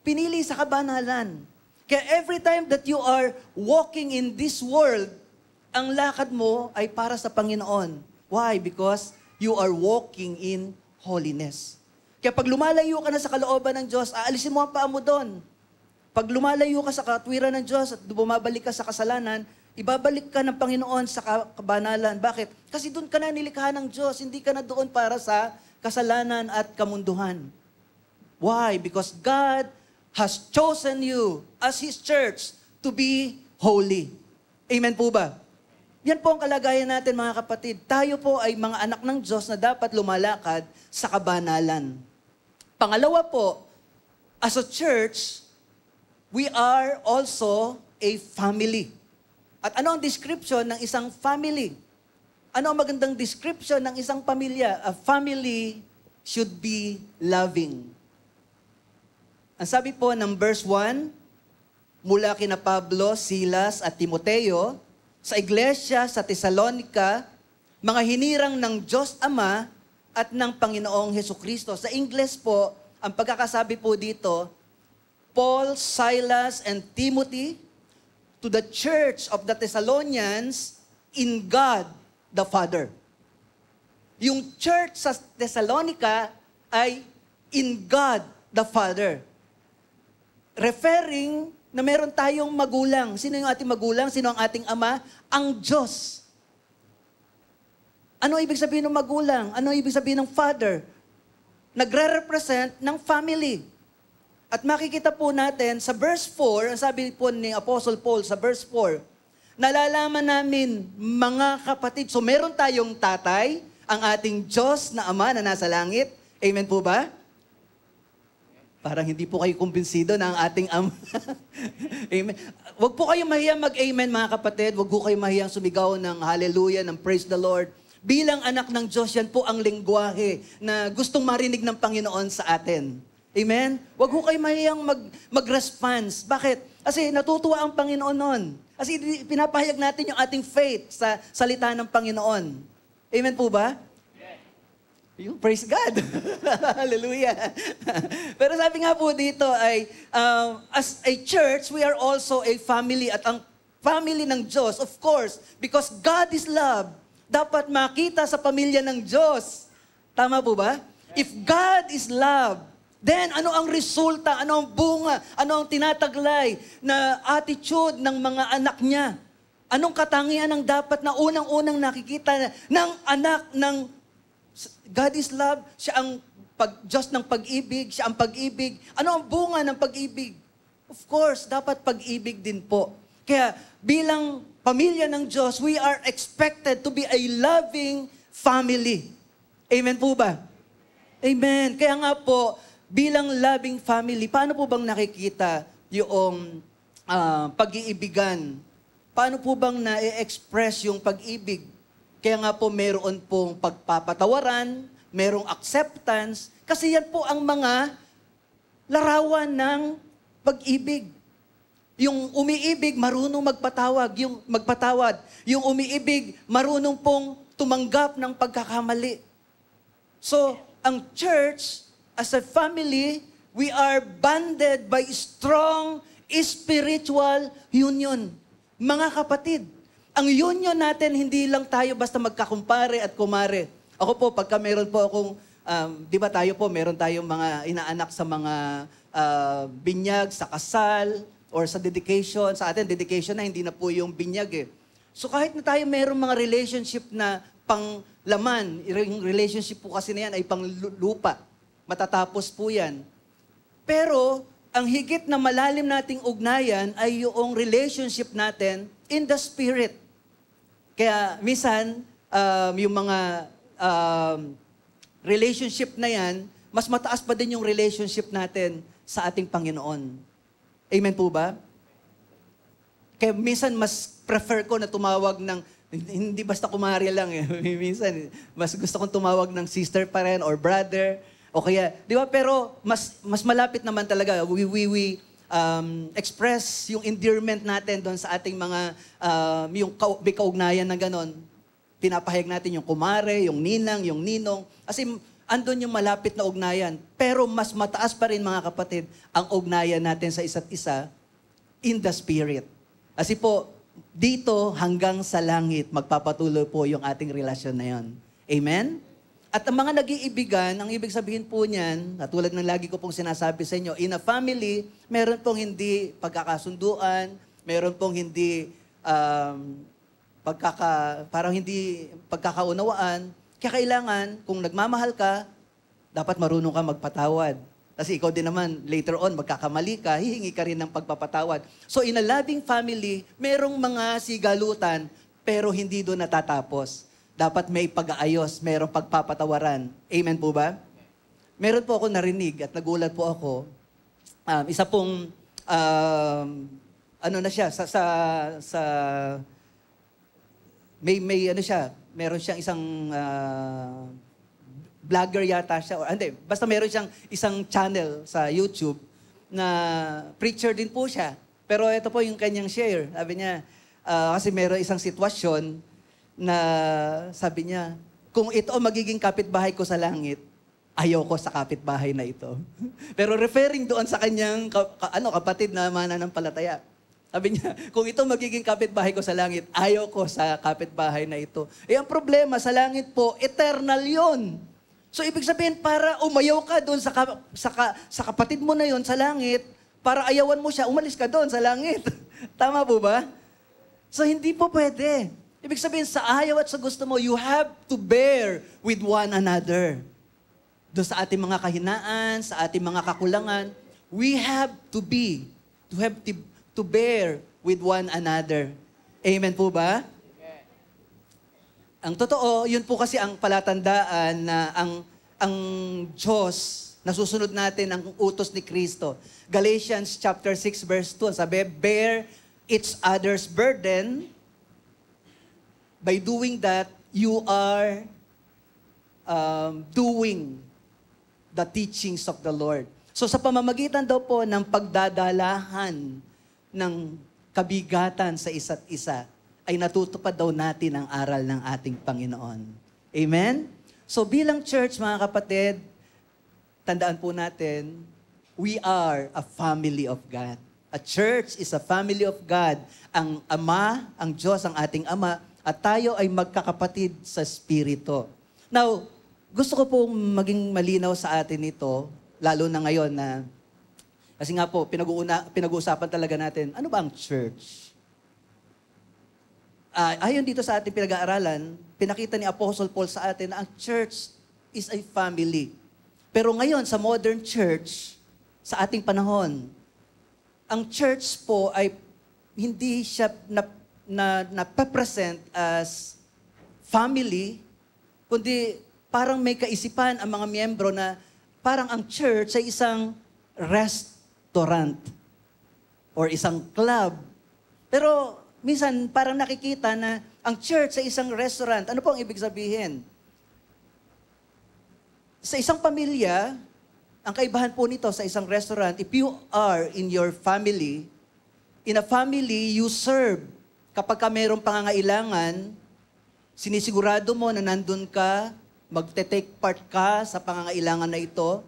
A: pinili sa kabanalan. Kaya every time that you are walking in this world, ang lakad mo ay para sa Panginoon. Why? Because you are walking in holiness. Kaya pag lumalayo ka na sa kalooban ng Diyos, aalisin mo ang paa mo doon. Pag lumalayo ka sa katwiran ng Diyos at bumabalik ka sa kasalanan, ibabalik ka ng Panginoon sa kabanalan. Bakit? Kasi doon ka na nilikha ng Diyos, hindi ka na doon para sa kasalanan at kamunduhan. Why? Because God has chosen you as His church to be holy. Amen po ba? Yan po ang kalagayan natin mga kapatid. Tayo po ay mga anak ng Diyos na dapat lumalakad sa kabanalan. Pangalawa po, as a church, we are also a family. At ano ang description ng isang family? ano ang magandang description ng isang pamilya? A family should be loving. Ang sabi po ng verse 1, mula kina Pablo, Silas at Timoteo, sa iglesia sa Tesalonica, mga hinirang ng Diyos Ama at ng Panginoong Heso Kristo. Sa Ingles po, ang pagkakasabi po dito, Paul, Silas, and Timothy to the church of the Thessalonians in God the Father. Yung church sa Thessalonica ay in God the Father. Referring na meron tayong magulang. Sino yung ating magulang? Sino ang ating ama? Ang Diyos. Ano ibig sabihin ng magulang? Ano ibig sabihin ng father? Nagre-represent ng family. At makikita po natin sa verse 4, ang sabi po ni Apostle Paul sa verse 4, nalalaman namin, mga kapatid. So meron tayong tatay, ang ating Diyos na Ama na nasa langit. Amen po ba? Parang hindi po kayo kumbinsido na ang ating ama. [laughs] amen. Huwag po kayong mahiyang mag-amen mga kapatid. Huwag po kayong mahiyang sumigaw ng hallelujah, ng praise the Lord. Bilang anak ng Diyos, yan po ang lingwahe na gustong marinig ng Panginoon sa atin. Amen? Huwag ho kayong mahiyang mag, mag-response. Bakit? Kasi natutuwa ang Panginoon noon. Kasi pinapahayag natin yung ating faith sa salita ng Panginoon. Amen po ba? Yung praise God. [laughs] Hallelujah. [laughs] Pero sabi nga po dito ay, um, as a church, we are also a family. At ang family ng Diyos, of course, because God is love, dapat makita sa pamilya ng Diyos. Tama po ba? If God is love, Then, ano ang resulta? Ano ang bunga? Ano ang tinataglay na attitude ng mga anak niya? Anong katangian ang dapat na unang-unang nakikita ng anak ng God is love? Siya ang pag, just ng pag-ibig, siya ang pag-ibig. Ano ang bunga ng pag-ibig? Of course, dapat pag-ibig din po. Kaya bilang pamilya ng Diyos, we are expected to be a loving family. Amen po ba? Amen. Kaya nga po, bilang loving family, paano po bang nakikita yung uh, pag-iibigan? Paano po bang na-express yung pag-ibig? Kaya nga po meron pong pagpapatawaran, merong acceptance, kasi yan po ang mga larawan ng pag-ibig. Yung umiibig, marunong magpatawag, yung magpatawad. Yung umiibig, marunong pong tumanggap ng pagkakamali. So, ang church, as a family, we are bonded by strong spiritual union. Mga kapatid, ang union natin, hindi lang tayo basta magkakumpare at kumare. Ako po, pagka meron po akong, um, di ba tayo po, meron tayong mga inaanak sa mga uh, binyag, sa kasal, or sa dedication. Sa atin, dedication na hindi na po yung binyag eh. So kahit na tayo mayroong mga relationship na panglaman, yung relationship po kasi na yan ay panglupa. Matatapos po yan. Pero, ang higit na malalim nating ugnayan ay yung relationship natin in the spirit. Kaya minsan, um, yung mga um, relationship na yan, mas mataas pa din yung relationship natin sa ating Panginoon. Amen po ba? Kaya minsan mas prefer ko na tumawag ng, hindi basta kumarya lang eh. [laughs] minsan, mas gusto kong tumawag ng sister pa rin or brother o kaya, di ba? Pero mas, mas malapit naman talaga. We, we, we um, express yung endearment natin doon sa ating mga, uh, yung ka- may kaugnayan na ganon. Pinapahayag natin yung kumare, yung ninang, yung ninong. Kasi andun yung malapit na ugnayan. Pero mas mataas pa rin mga kapatid ang ugnayan natin sa isa't isa in the spirit. Kasi po, dito hanggang sa langit, magpapatuloy po yung ating relasyon na yon. Amen? At ang mga nag-iibigan, ang ibig sabihin po niyan, at tulad ng lagi ko pong sinasabi sa inyo, in a family, meron pong hindi pagkakasunduan, meron pong hindi um, pagkaka, parang hindi pagkakaunawaan. Kaya kailangan, kung nagmamahal ka, dapat marunong ka magpatawad. Kasi ikaw din naman, later on, magkakamali ka, hihingi ka rin ng pagpapatawad. So in a loving family, merong mga sigalutan, pero hindi doon natatapos dapat may pag-aayos, mayroong pagpapatawaran. Amen po ba? Meron po ako narinig at nagulat po ako. Um, isa pong, um, ano na siya, sa, sa, sa, may, may ano siya, meron siyang isang uh, vlogger yata siya, or ah, hindi, basta meron siyang isang channel sa YouTube na preacher din po siya. Pero ito po yung kanyang share. Sabi niya, uh, kasi meron isang sitwasyon na sabi niya, kung ito magiging kapitbahay ko sa langit, ayaw ko sa kapitbahay na ito. [laughs] Pero referring doon sa kanyang ka, ka, ano, kapatid na mana ng palataya. Sabi niya, kung ito magiging kapitbahay ko sa langit, ayaw ko sa kapitbahay na ito. Eh ang problema, sa langit po, eternal yon. So ibig sabihin, para umayaw ka doon sa, ka, sa, ka, sa kapatid mo na yon sa langit, para ayawan mo siya, umalis ka doon sa langit. [laughs] Tama po ba? So hindi po pwede. Ibig sabihin, sa ayaw at sa gusto mo, you have to bear with one another. Doon sa ating mga kahinaan, sa ating mga kakulangan, we have to be, to have to, to bear with one another. Amen po ba? Ang totoo, yun po kasi ang palatandaan na ang, ang Diyos, nasusunod natin ang utos ni Kristo. Galatians chapter 6 verse 2, sabi, bear each other's burden by doing that, you are um, doing the teachings of the Lord. So sa pamamagitan daw po ng pagdadalahan ng kabigatan sa isa't isa, ay natutupad daw natin ang aral ng ating Panginoon. Amen? So bilang church, mga kapatid, tandaan po natin, we are a family of God. A church is a family of God. Ang Ama, ang Diyos, ang ating Ama, at tayo ay magkakapatid sa Espiritu. Now, gusto ko pong maging malinaw sa atin ito, lalo na ngayon na, kasi nga po, pinag-uuna, pinag-uusapan talaga natin, ano ba ang church? Uh, ayon dito sa ating pinag-aaralan, pinakita ni Apostle Paul sa atin na ang church is a family. Pero ngayon, sa modern church, sa ating panahon, ang church po ay hindi siya na na nagpa-present as family, kundi parang may kaisipan ang mga miyembro na parang ang church ay isang restaurant or isang club. Pero minsan parang nakikita na ang church ay isang restaurant. Ano po ang ibig sabihin? Sa isang pamilya, ang kaibahan po nito sa isang restaurant, if you are in your family, in a family, you serve kapag ka mayroong pangangailangan, sinisigurado mo na nandun ka, magte-take part ka sa pangangailangan na ito,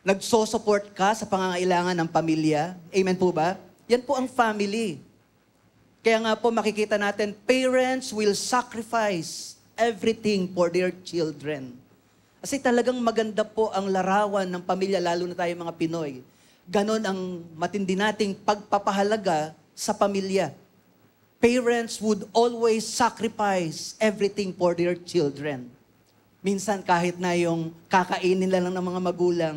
A: nagso-support ka sa pangangailangan ng pamilya. Amen po ba? Yan po ang family. Kaya nga po makikita natin, parents will sacrifice everything for their children. Kasi talagang maganda po ang larawan ng pamilya, lalo na tayo mga Pinoy. Ganon ang matindi nating pagpapahalaga sa pamilya parents would always sacrifice everything for their children. Minsan kahit na yung kakainin lang ng mga magulang,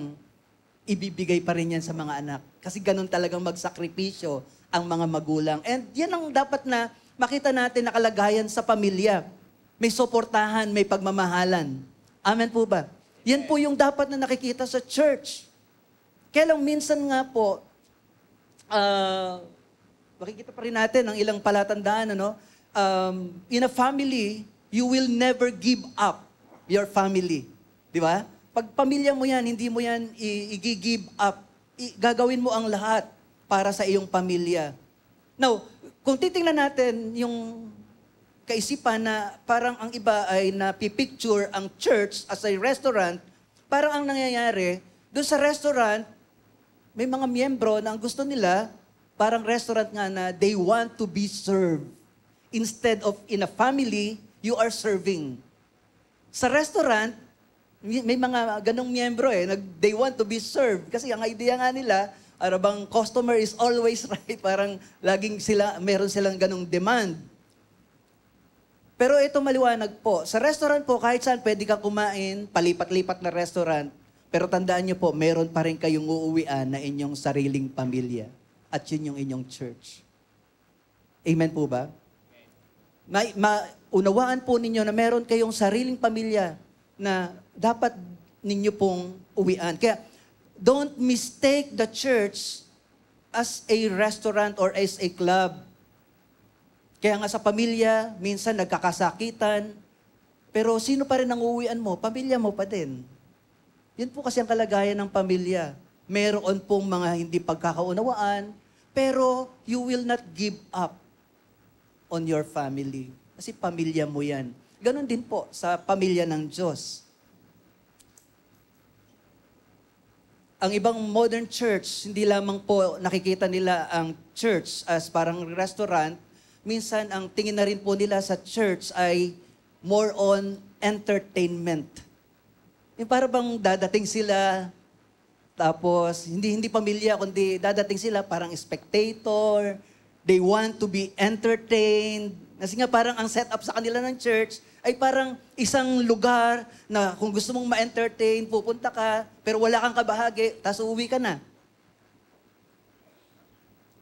A: ibibigay pa rin yan sa mga anak. Kasi ganun talagang magsakripisyo ang mga magulang. And yan ang dapat na makita natin na kalagayan sa pamilya. May suportahan, may pagmamahalan. Amen po ba? Yan po yung dapat na nakikita sa church. Kaya minsan nga po, uh, makikita pa rin natin ang ilang palatandaan, ano? Um, in a family, you will never give up your family. Di ba? Pag pamilya mo yan, hindi mo yan i-give up. I- gagawin mo ang lahat para sa iyong pamilya. Now, kung titingnan natin yung kaisipan na parang ang iba ay napipicture ang church as a restaurant, parang ang nangyayari, doon sa restaurant, may mga miyembro na ang gusto nila, parang restaurant nga na they want to be served. Instead of in a family, you are serving. Sa restaurant, may mga ganong miyembro eh, nag, they want to be served. Kasi ang idea nga nila, arabang customer is always [laughs] right, parang laging sila, meron silang ganong demand. Pero ito maliwanag po, sa restaurant po, kahit saan pwede kang kumain, palipat-lipat na restaurant, pero tandaan niyo po, meron pa rin kayong uuwian na inyong sariling pamilya at yun yung inyong church. Amen po ba? May, maunawaan po ninyo na meron kayong sariling pamilya na dapat ninyo pong uwian. Kaya, don't mistake the church as a restaurant or as a club. Kaya nga sa pamilya, minsan nagkakasakitan, pero sino pa rin ang uuwian mo? Pamilya mo pa din. Yun po kasi ang kalagayan ng pamilya. Meron pong mga hindi pagkakaunawaan, pero you will not give up on your family. Kasi pamilya mo yan. Ganon din po sa pamilya ng Diyos. Ang ibang modern church, hindi lamang po nakikita nila ang church as parang restaurant. Minsan, ang tingin na rin po nila sa church ay more on entertainment. Yung para bang dadating sila, tapos, hindi, hindi pamilya, kundi dadating sila parang spectator. They want to be entertained. Kasi nga parang ang setup sa kanila ng church ay parang isang lugar na kung gusto mong ma-entertain, pupunta ka, pero wala kang kabahagi, tapos uuwi ka na.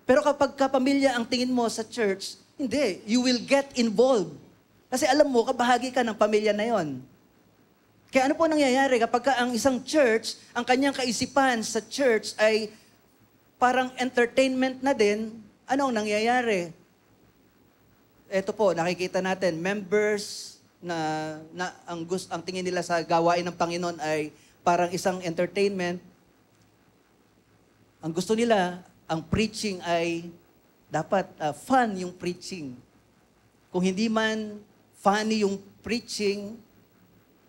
A: Pero kapag kapamilya ang tingin mo sa church, hindi. You will get involved. Kasi alam mo, kabahagi ka ng pamilya na yon. Kaya ano po nangyayari kapag ang isang church, ang kanyang kaisipan sa church ay parang entertainment na din, ano ang nangyayari? Ito po, nakikita natin, members na, na ang, gusto, ang tingin nila sa gawain ng Panginoon ay parang isang entertainment. Ang gusto nila, ang preaching ay dapat uh, fun yung preaching. Kung hindi man funny yung preaching,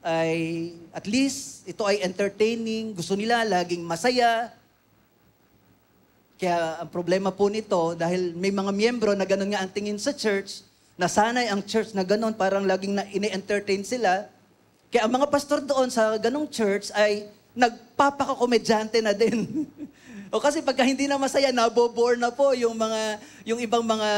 A: ay at least ito ay entertaining, gusto nila laging masaya. Kaya ang problema po nito, dahil may mga miyembro na ganun nga ang tingin sa church, na sanay ang church na ganun, parang laging na ine-entertain sila. Kaya ang mga pastor doon sa ganung church ay nagpapakakomedyante na din. [laughs] o kasi pagka hindi na masaya, nabobore na po yung mga yung ibang mga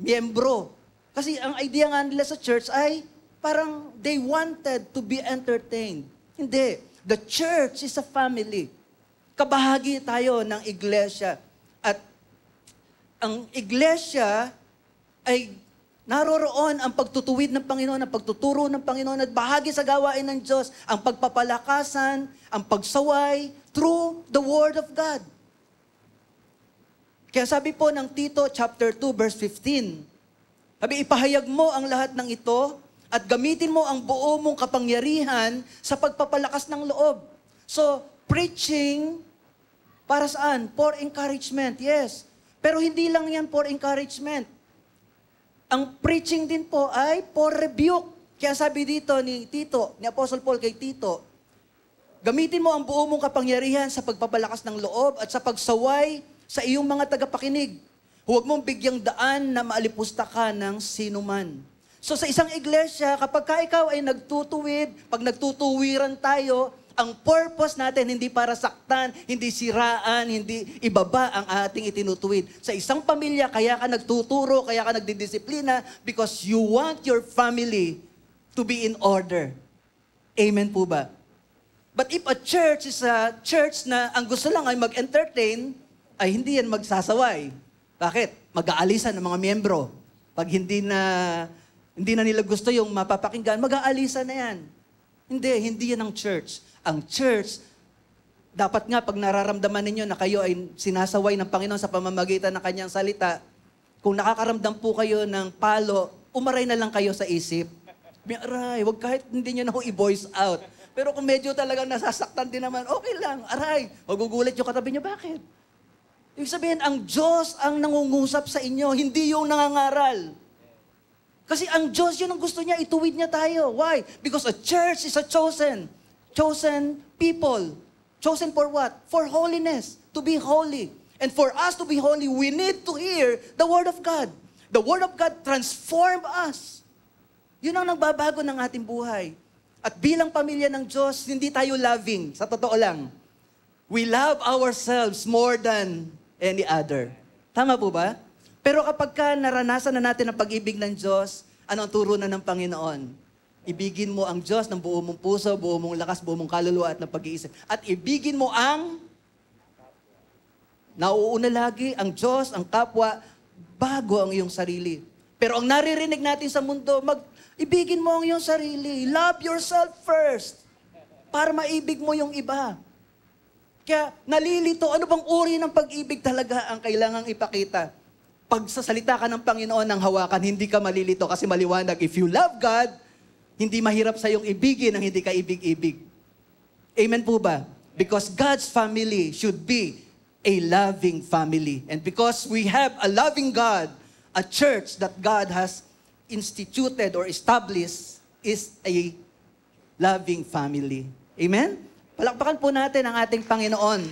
A: miyembro. Kasi ang idea nga nila sa church ay Parang they wanted to be entertained. Hindi. The church is a family. Kabahagi tayo ng iglesia. At ang iglesia ay naroroon ang pagtutuwid ng Panginoon, ang pagtuturo ng Panginoon at bahagi sa gawain ng Diyos, ang pagpapalakasan, ang pagsaway through the Word of God. Kaya sabi po ng Tito chapter 2 verse 15, sabi, ipahayag mo ang lahat ng ito at gamitin mo ang buo mong kapangyarihan sa pagpapalakas ng loob. So, preaching, para saan? For encouragement, yes. Pero hindi lang yan for encouragement. Ang preaching din po ay for rebuke. Kaya sabi dito ni Tito, ni Apostle Paul kay Tito, gamitin mo ang buo mong kapangyarihan sa pagpapalakas ng loob at sa pagsaway sa iyong mga tagapakinig. Huwag mong bigyang daan na maalipusta ka ng sinuman. So sa isang iglesia, kapag ka ikaw ay nagtutuwid, pag nagtutuwiran tayo, ang purpose natin hindi para saktan, hindi siraan, hindi ibaba ang ating itinutuwid. Sa isang pamilya, kaya ka nagtuturo, kaya ka nagdidisiplina because you want your family to be in order. Amen po ba? But if a church is a church na ang gusto lang ay mag-entertain, ay hindi yan magsasaway. Bakit? Mag-aalisan ng mga miyembro. Pag hindi na hindi na nila gusto yung mapapakinggan, mag-aalisa na yan. Hindi, hindi yan ang church. Ang church, dapat nga pag nararamdaman ninyo na kayo ay sinasaway ng Panginoon sa pamamagitan ng kanyang salita, kung nakakaramdam po kayo ng palo, umaray na lang kayo sa isip. Aray, wag kahit hindi nyo na ho i-voice out. Pero kung medyo talagang nasasaktan din naman, okay lang, aray. Magugulat yung katabi niya, bakit? Ibig sabihin, ang Diyos ang nangungusap sa inyo, hindi yung nangangaral. Kasi ang Diyos yun ang gusto niya, ituwid niya tayo. Why? Because a church is a chosen, chosen people. Chosen for what? For holiness, to be holy. And for us to be holy, we need to hear the Word of God. The Word of God transform us. Yun ang nagbabago ng ating buhay. At bilang pamilya ng Diyos, hindi tayo loving, sa totoo lang. We love ourselves more than any other. Tama po ba? Pero kapag ka naranasan na natin ang pag-ibig ng Diyos, ano ang turo na ng Panginoon? Ibigin mo ang Diyos ng buo mong puso, buo mong lakas, buo mong kaluluwa at ng pag-iisip. At ibigin mo ang nauuna lagi ang Diyos, ang kapwa, bago ang iyong sarili. Pero ang naririnig natin sa mundo, mag, ibigin mo ang iyong sarili. Love yourself first. Para maibig mo yung iba. Kaya nalilito, ano bang uri ng pag-ibig talaga ang kailangang ipakita? pagsasalita ka ng Panginoon ng hawakan, hindi ka malilito kasi maliwanag. If you love God, hindi mahirap sa iyong ibigin ang hindi ka ibig-ibig. Amen po ba? Because God's family should be a loving family. And because we have a loving God, a church that God has instituted or established is a loving family. Amen? Palakpakan po natin ang ating Panginoon.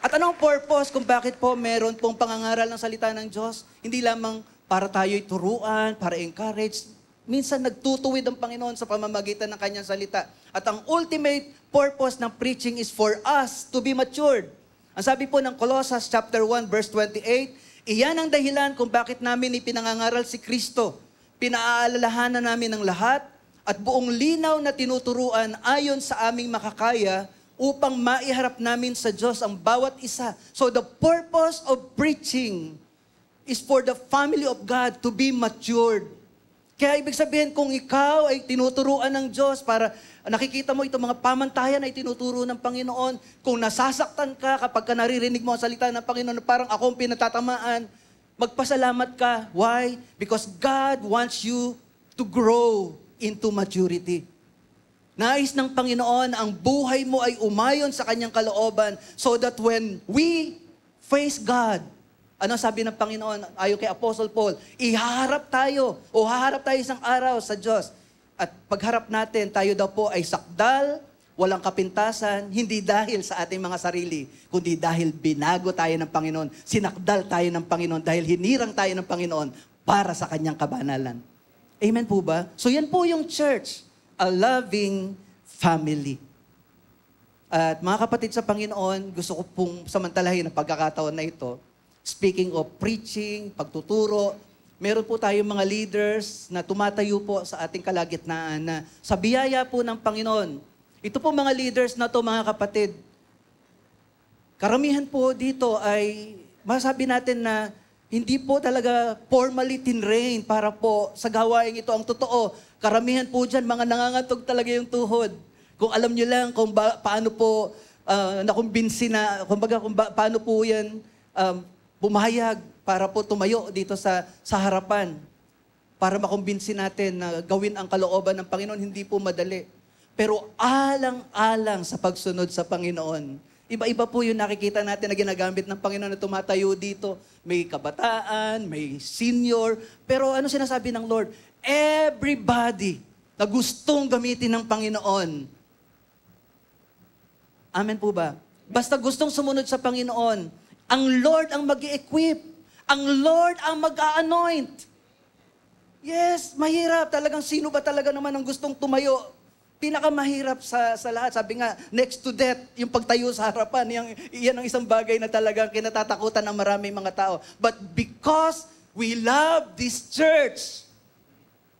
A: At anong purpose kung bakit po meron pong pangangaral ng salita ng Diyos? Hindi lamang para tayo'y turuan, para encourage. Minsan nagtutuwid ang Panginoon sa pamamagitan ng kanyang salita. At ang ultimate purpose ng preaching is for us to be matured. Ang sabi po ng Colossus chapter 1 verse 28, iyan ang dahilan kung bakit namin ipinangangaral si Kristo. Pinaaalalahanan namin ang lahat at buong linaw na tinuturuan ayon sa aming makakaya upang maiharap namin sa Diyos ang bawat isa. So the purpose of preaching is for the family of God to be matured. Kaya ibig sabihin, kung ikaw ay tinuturuan ng Diyos para nakikita mo itong mga pamantayan ay tinuturo ng Panginoon, kung nasasaktan ka kapag ka naririnig mo ang salita ng Panginoon, parang ako pinatatamaan, magpasalamat ka. Why? Because God wants you to grow into maturity. Nais ng Panginoon ang buhay mo ay umayon sa kanyang kalooban so that when we face God, ano sabi ng Panginoon? ayo kay Apostle Paul, iharap tayo o haharap tayo isang araw sa Diyos. At pagharap natin, tayo daw po ay sakdal, walang kapintasan, hindi dahil sa ating mga sarili, kundi dahil binago tayo ng Panginoon, sinakdal tayo ng Panginoon, dahil hinirang tayo ng Panginoon para sa kanyang kabanalan. Amen po ba? So yan po yung church a loving family. At mga kapatid sa Panginoon, gusto ko pong samantalahin ang pagkakataon na ito. Speaking of preaching, pagtuturo, meron po tayong mga leaders na tumatayo po sa ating kalagitnaan na sa biyaya po ng Panginoon. Ito po mga leaders na to mga kapatid. Karamihan po dito ay masabi natin na hindi po talaga formally tinrain para po sa gawain ito ang totoo. Karamihan po dyan, mga nangangatog talaga yung tuhod. Kung alam nyo lang kung ba, paano po uh, nakumbinsi na, kumbaga kung ba, paano po yan um, bumayag para po tumayo dito sa, sa harapan. Para makumbinsi natin na gawin ang kalooban ng Panginoon, hindi po madali. Pero alang-alang sa pagsunod sa Panginoon, Iba-iba po yung nakikita natin na ginagamit ng Panginoon na tumatayo dito. May kabataan, may senior. Pero ano sinasabi ng Lord? Everybody na gustong gamitin ng Panginoon. Amen po ba? Basta gustong sumunod sa Panginoon, ang Lord ang mag equip Ang Lord ang mag-anoint. Yes, mahirap. Talagang sino ba talaga naman ang gustong tumayo pinakamahirap sa, sa lahat. Sabi nga, next to death, yung pagtayo sa harapan, yung, yan ang isang bagay na talagang kinatatakutan ng maraming mga tao. But because we love this church,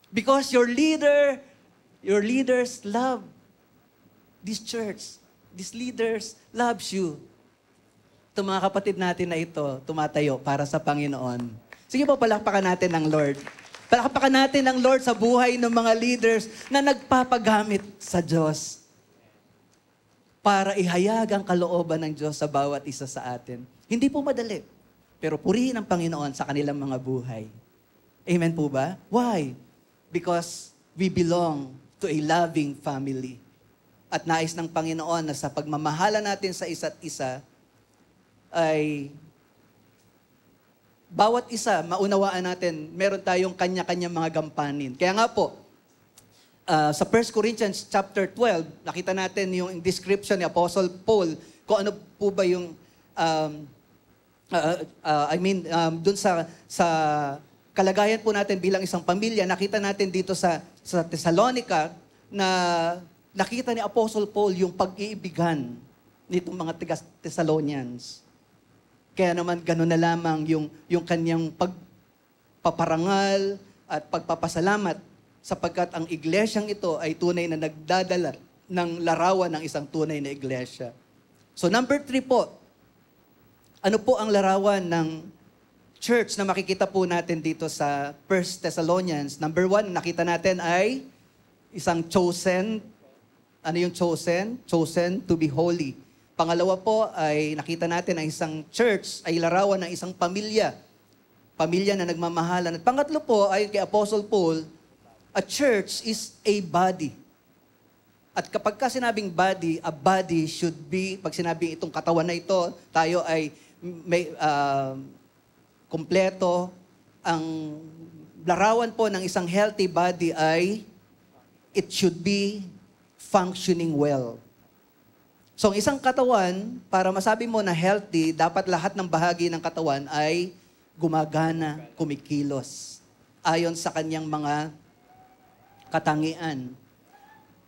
A: because your leader, your leaders love this church, these leaders loves you. Ito mga kapatid natin na ito, tumatayo para sa Panginoon. Sige po, palakpakan natin ng Lord. Palakpakan natin ang Lord sa buhay ng mga leaders na nagpapagamit sa Diyos para ihayag ang kalooban ng Diyos sa bawat isa sa atin. Hindi po madali, pero purihin ang Panginoon sa kanilang mga buhay. Amen po ba? Why? Because we belong to a loving family. At nais ng Panginoon na sa pagmamahala natin sa isa't isa ay bawat isa, maunawaan natin, meron tayong kanya-kanya mga gampanin. Kaya nga po, uh, sa 1 Corinthians chapter 12, nakita natin yung description ni Apostle Paul kung ano po ba yung um, uh, uh, I mean um, dun sa sa kalagayan po natin bilang isang pamilya, nakita natin dito sa sa Thessalonica na nakita ni Apostle Paul yung pag-iibigan nitong mga Thessalonians. Kaya naman gano'n na lamang yung, yung kanyang pagpaparangal at pagpapasalamat sapagkat ang iglesyang ito ay tunay na nagdadala ng larawan ng isang tunay na iglesia. So number three po, ano po ang larawan ng church na makikita po natin dito sa 1 Thessalonians? Number one, nakita natin ay isang chosen. Ano yung chosen? Chosen to be holy. Pangalawa po ay nakita natin na isang church ay larawan ng isang pamilya. Pamilya na nagmamahalan. At pangatlo po ay kay Apostle Paul, a church is a body. At kapag ka sinabing body, a body should be, pag sinabing itong katawan na ito, tayo ay may, uh, ah, kompleto. Ang larawan po ng isang healthy body ay it should be functioning well. So, ang isang katawan, para masabi mo na healthy, dapat lahat ng bahagi ng katawan ay gumagana, kumikilos, ayon sa kanyang mga katangian.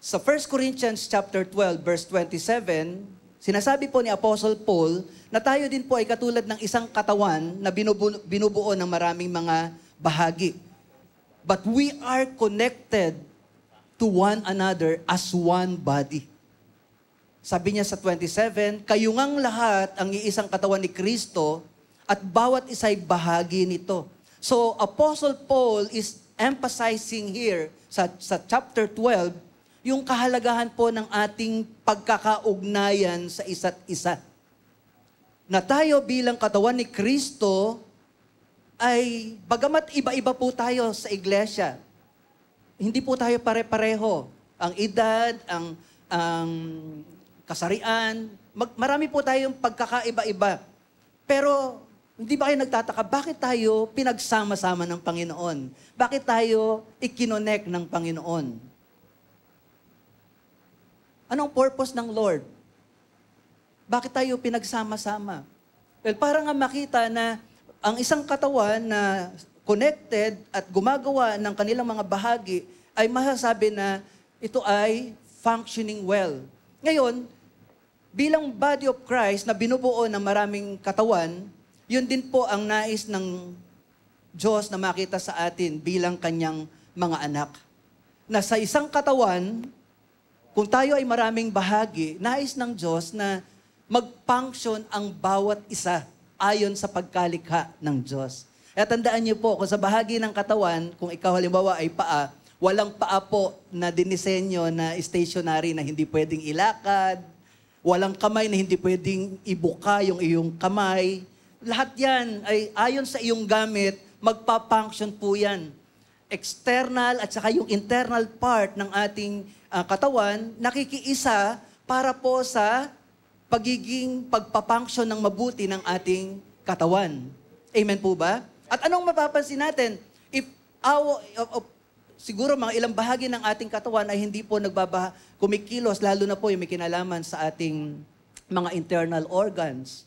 A: Sa 1 Corinthians chapter 12 verse 27, sinasabi po ni Apostle Paul na tayo din po ay katulad ng isang katawan na binubu- binubuo ng maraming mga bahagi. But we are connected to one another as one body. Sabi niya sa 27, kayo ngang lahat ang iisang katawan ni Kristo at bawat isa'y bahagi nito. So, Apostle Paul is emphasizing here sa, sa chapter 12, yung kahalagahan po ng ating pagkakaugnayan sa isa't isa. Na tayo bilang katawan ni Kristo ay, bagamat iba-iba po tayo sa iglesia, hindi po tayo pare-pareho. Ang edad, ang ang kasarian. Mag, marami po tayong pagkakaiba-iba. Pero hindi ba kayo nagtataka, bakit tayo pinagsama-sama ng Panginoon? Bakit tayo ikinonek ng Panginoon? Anong purpose ng Lord? Bakit tayo pinagsama-sama? Well, para nga makita na ang isang katawan na connected at gumagawa ng kanilang mga bahagi ay masasabi na ito ay functioning well. Ngayon, bilang body of Christ na binubuo ng maraming katawan, yun din po ang nais ng Diyos na makita sa atin bilang kanyang mga anak. Na sa isang katawan, kung tayo ay maraming bahagi, nais ng Diyos na mag-function ang bawat isa ayon sa pagkalikha ng Diyos. At tandaan niyo po, kung sa bahagi ng katawan, kung ikaw halimbawa ay paa, walang paa po na dinisenyo na stationary na hindi pwedeng ilakad, Walang kamay na hindi pwedeng ibuka yung iyong kamay. Lahat yan ay ayon sa iyong gamit, magpa-function po yan. External at saka yung internal part ng ating uh, katawan, nakikiisa para po sa pagiging pagpa-function ng mabuti ng ating katawan. Amen po ba? At anong mapapansin natin? If, our, siguro mga ilang bahagi ng ating katawan ay hindi po nagbabaha, kumikilos, lalo na po yung may kinalaman sa ating mga internal organs.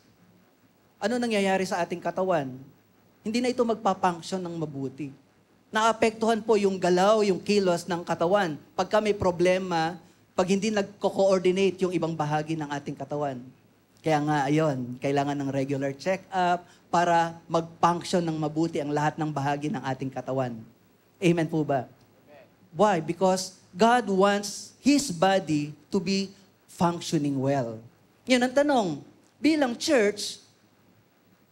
A: Ano nangyayari sa ating katawan? Hindi na ito magpapunction ng mabuti. Naapektuhan po yung galaw, yung kilos ng katawan. Pagka may problema, pag hindi nagko-coordinate yung ibang bahagi ng ating katawan. Kaya nga, ayon, kailangan ng regular check-up para mag-function ng mabuti ang lahat ng bahagi ng ating katawan. Amen po ba? Why? Because God wants His body to be functioning well. Ngayon, ang tanong, bilang church,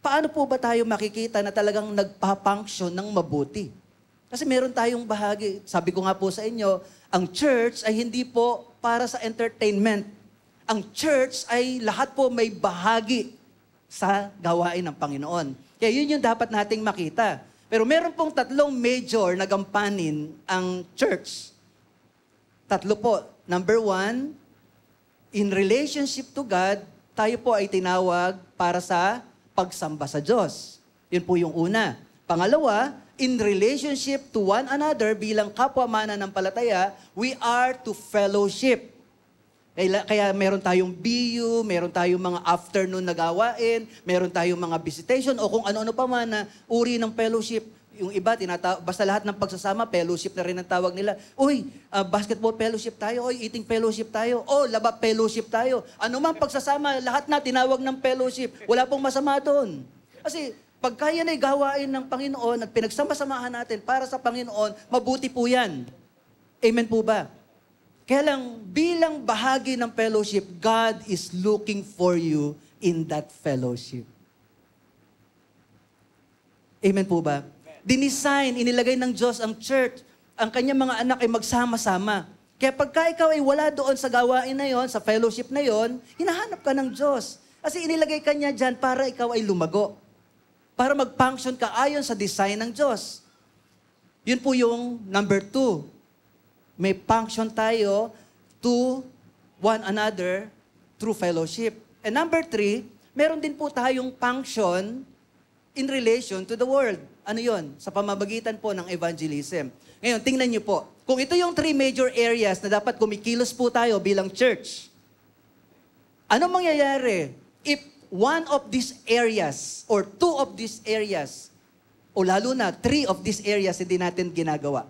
A: paano po ba tayo makikita na talagang nagpa-function ng mabuti? Kasi meron tayong bahagi. Sabi ko nga po sa inyo, ang church ay hindi po para sa entertainment. Ang church ay lahat po may bahagi sa gawain ng Panginoon. Kaya yun yung dapat nating makita. Pero meron pong tatlong major na gampanin ang church. Tatlo po. Number one, in relationship to God, tayo po ay tinawag para sa pagsamba sa Diyos. Yun po yung una. Pangalawa, in relationship to one another bilang kapwa mananampalataya, we are to fellowship. Kaya, kaya meron tayong BU, meron tayong mga afternoon na gawain, meron tayong mga visitation o kung ano-ano pa man na uri ng fellowship. Yung iba, tinata- basta lahat ng pagsasama, fellowship na rin ang tawag nila. Uy, uh, basketball fellowship tayo. Uy, eating fellowship tayo. O, oh, laba fellowship tayo. Ano man pagsasama, lahat na tinawag ng fellowship. Wala pong masama doon. Kasi pagka yan ay gawain ng Panginoon at pinagsamasamahan natin para sa Panginoon, mabuti po yan. Amen po ba? Kaya lang, bilang bahagi ng fellowship, God is looking for you in that fellowship. Amen po ba? Dinesign, inilagay ng Diyos ang church. Ang kanyang mga anak ay magsama-sama. Kaya pagka ikaw ay wala doon sa gawain na yon, sa fellowship na yon, hinahanap ka ng Diyos. Kasi inilagay ka niya dyan para ikaw ay lumago. Para mag-function ka ayon sa design ng Diyos. Yun po yung number two may function tayo to one another through fellowship. And number three, meron din po tayong function in relation to the world. Ano yon? Sa pamamagitan po ng evangelism. Ngayon, tingnan niyo po. Kung ito yung three major areas na dapat kumikilos po tayo bilang church, ano mangyayari if one of these areas or two of these areas o lalo na three of these areas hindi natin ginagawa?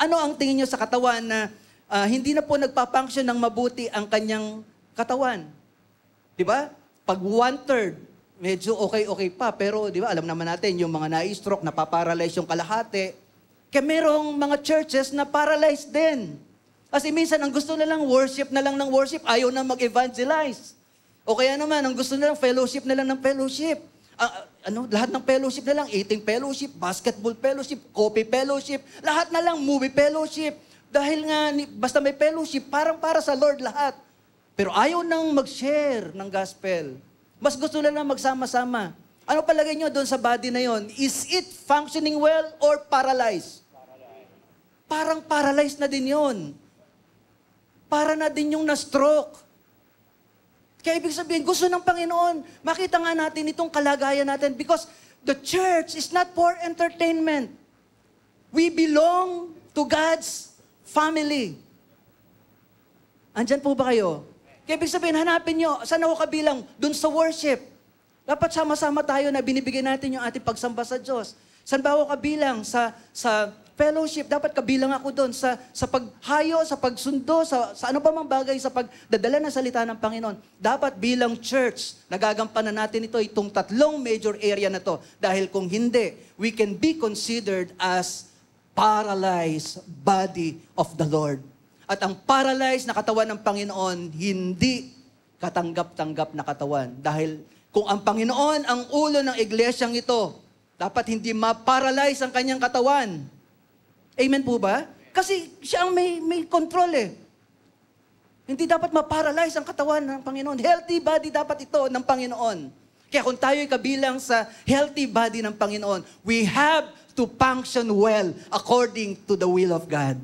A: Ano ang tingin nyo sa katawan na uh, hindi na po nagpa-function ng mabuti ang kanyang katawan? Di ba? Pag one-third, medyo okay-okay pa. Pero di ba, alam naman natin, yung mga na-stroke, napaparalyze yung kalahati. Kaya merong mga churches na paralyzed din. Kasi minsan, ang gusto na lang, worship na lang ng worship, ayaw na mag-evangelize. O kaya naman, ang gusto na lang, fellowship na lang ng fellowship. Uh, ano, lahat ng fellowship na lang, eating fellowship, basketball fellowship, coffee fellowship, lahat na lang, movie fellowship. Dahil nga, basta may fellowship, parang para sa Lord lahat. Pero ayaw nang mag-share ng gospel. Mas gusto na lang magsama-sama. Ano palagay nyo doon sa body na yon? Is it functioning well or paralyzed? Parang paralyzed na din yon. Para na din yung na-stroke. Kaya ibig sabihin, gusto ng Panginoon, makita nga natin itong kalagayan natin because the church is not for entertainment. We belong to God's family. Andyan po ba kayo? Kaya ibig sabihin, hanapin nyo, saan ako kabilang? Doon sa worship. Dapat sama-sama tayo na binibigyan natin yung ating pagsamba sa Diyos. Saan ba ako kabilang? Sa, sa fellowship, dapat kabilang ako doon sa, sa paghayo, sa pagsundo, sa, sa ano pa mang bagay, sa pagdadala ng salita ng Panginoon. Dapat bilang church, nagagampanan natin ito, itong tatlong major area na to. Dahil kung hindi, we can be considered as paralyzed body of the Lord. At ang paralyzed na katawan ng Panginoon, hindi katanggap-tanggap na katawan. Dahil kung ang Panginoon ang ulo ng iglesyang ito, dapat hindi ma-paralyze ang kanyang katawan Amen po ba? Kasi siya ang may, may control eh. Hindi dapat maparalyze ang katawan ng Panginoon. Healthy body dapat ito ng Panginoon. Kaya kung tayo'y kabilang sa healthy body ng Panginoon, we have to function well according to the will of God.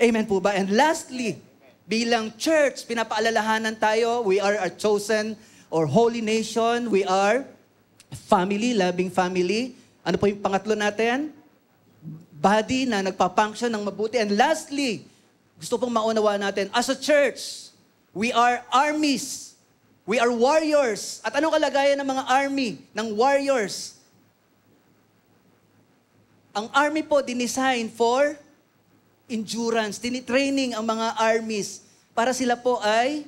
A: Amen po ba? And lastly, bilang church, pinapaalalahanan tayo, we are a chosen or holy nation. We are family, loving family. Ano po yung pangatlo natin? body na nagpa-function ng mabuti. And lastly, gusto pong maunawa natin, as a church, we are armies. We are warriors. At anong kalagayan ng mga army, ng warriors? Ang army po, dinesign for endurance. Dinitraining ang mga armies para sila po ay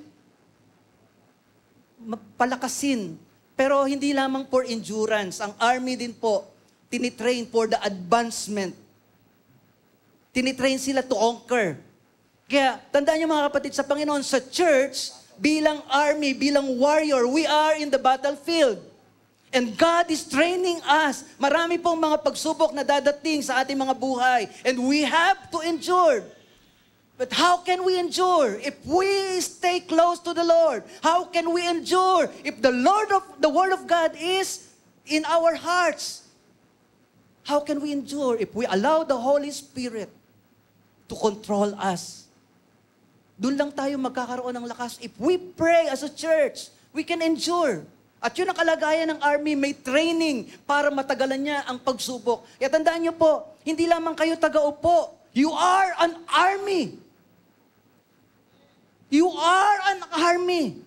A: palakasin. Pero hindi lamang for endurance. Ang army din po, tinitrain for the advancement Tinitrain sila to conquer. Kaya, tandaan niyo mga kapatid, sa Panginoon, sa church, bilang army, bilang warrior, we are in the battlefield. And God is training us. Marami pong mga pagsubok na dadating sa ating mga buhay. And we have to endure. But how can we endure if we stay close to the Lord? How can we endure if the Lord of the word of God is in our hearts? How can we endure if we allow the Holy Spirit to control us. Doon lang tayo magkakaroon ng lakas. If we pray as a church, we can endure. At yun ang kalagayan ng army, may training para matagalan niya ang pagsubok. Kaya tandaan niyo po, hindi lamang kayo tagaupo. You are an army. You are an army.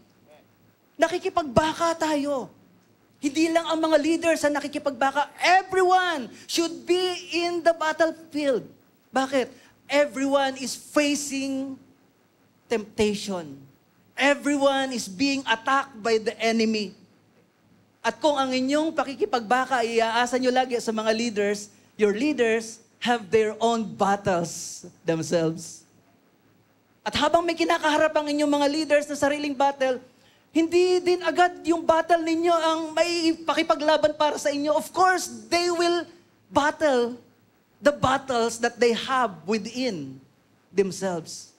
A: Nakikipagbaka tayo. Hindi lang ang mga leaders ang nakikipagbaka. Everyone should be in the battlefield. Bakit? Everyone is facing temptation. Everyone is being attacked by the enemy. At kung ang inyong pakikipagbaka, iaasa nyo lagi sa mga leaders, your leaders have their own battles themselves. At habang may kinakaharap ang inyong mga leaders na sariling battle, hindi din agad yung battle ninyo ang may pakipaglaban para sa inyo. Of course, they will battle the battles that they have within themselves.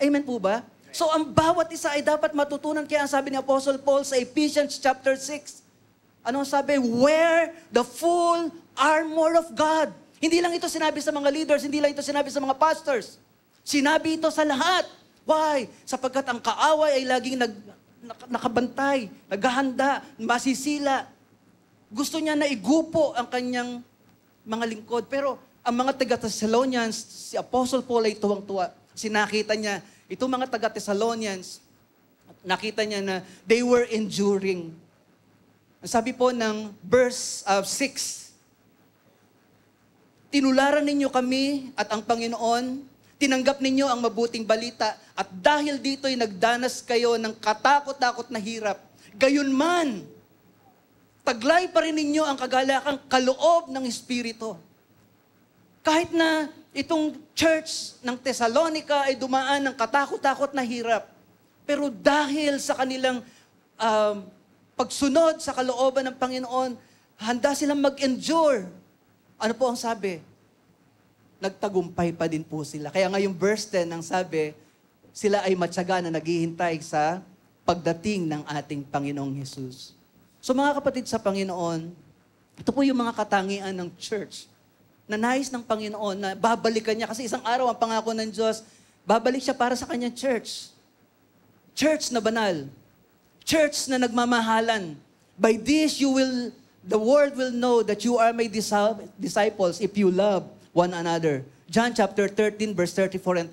A: Amen po ba? So ang bawat isa ay dapat matutunan. Kaya ang sabi ni Apostle Paul sa Ephesians chapter 6, ano sabi? Wear the full armor of God. Hindi lang ito sinabi sa mga leaders, hindi lang ito sinabi sa mga pastors. Sinabi ito sa lahat. Why? Sapagkat ang kaaway ay laging nag, nakabantay, naghahanda, masisila. Gusto niya na igupo ang kanyang mga lingkod. Pero ang mga taga-Thessalonians, si Apostle Paul ay tuwang-tuwa. Sinakita niya, itong mga taga-Thessalonians, nakita niya na they were enduring. Ang sabi po ng verse 6, uh, Tinularan ninyo kami at ang Panginoon, tinanggap ninyo ang mabuting balita, at dahil dito'y nagdanas kayo ng katakot-takot na hirap. Gayunman, taglay pa rin ninyo ang kagalakang kaloob ng Espiritu kahit na itong church ng Thessalonica ay dumaan ng katakot-takot na hirap, pero dahil sa kanilang um, pagsunod sa kalooban ng Panginoon, handa silang mag-endure. Ano po ang sabi? Nagtagumpay pa din po sila. Kaya ngayong verse 10 ang sabi, sila ay matyaga na naghihintay sa pagdating ng ating Panginoong Jesus. So mga kapatid sa Panginoon, ito po yung mga katangian ng church na nais ng Panginoon na babalikan niya. Kasi isang araw ang pangako ng Diyos, babalik siya para sa kanyang church. Church na banal. Church na nagmamahalan. By this you will, the world will know that you are my disciples if you love one another. John chapter 13 verse 34 and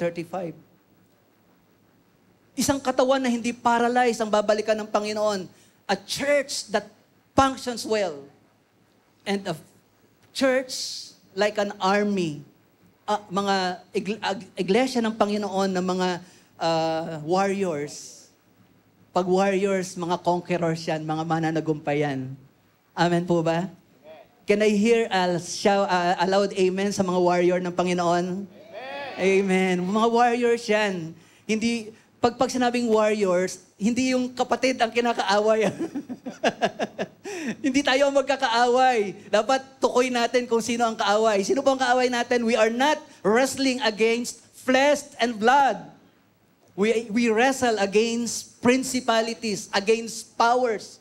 A: 35. Isang katawan na hindi paralyzed ang babalikan ng Panginoon. A church that functions well. And a church like an army, uh, mga ig- ag- iglesia ng Panginoon ng mga uh, warriors. Pag warriors, mga conquerors yan, mga mananagumpay yan. Amen po ba? Can I hear a, shout, uh, a loud amen sa mga warrior ng Panginoon? Amen. amen. Mga warriors yan. Hindi, pag, pag sinabing warriors, hindi yung kapatid ang kinakaawa yan. [laughs] [laughs] Hindi tayo magkakaaway. Dapat tukoy natin kung sino ang kaaway. Sino po ang kaaway natin? We are not wrestling against flesh and blood. We, we wrestle against principalities, against powers.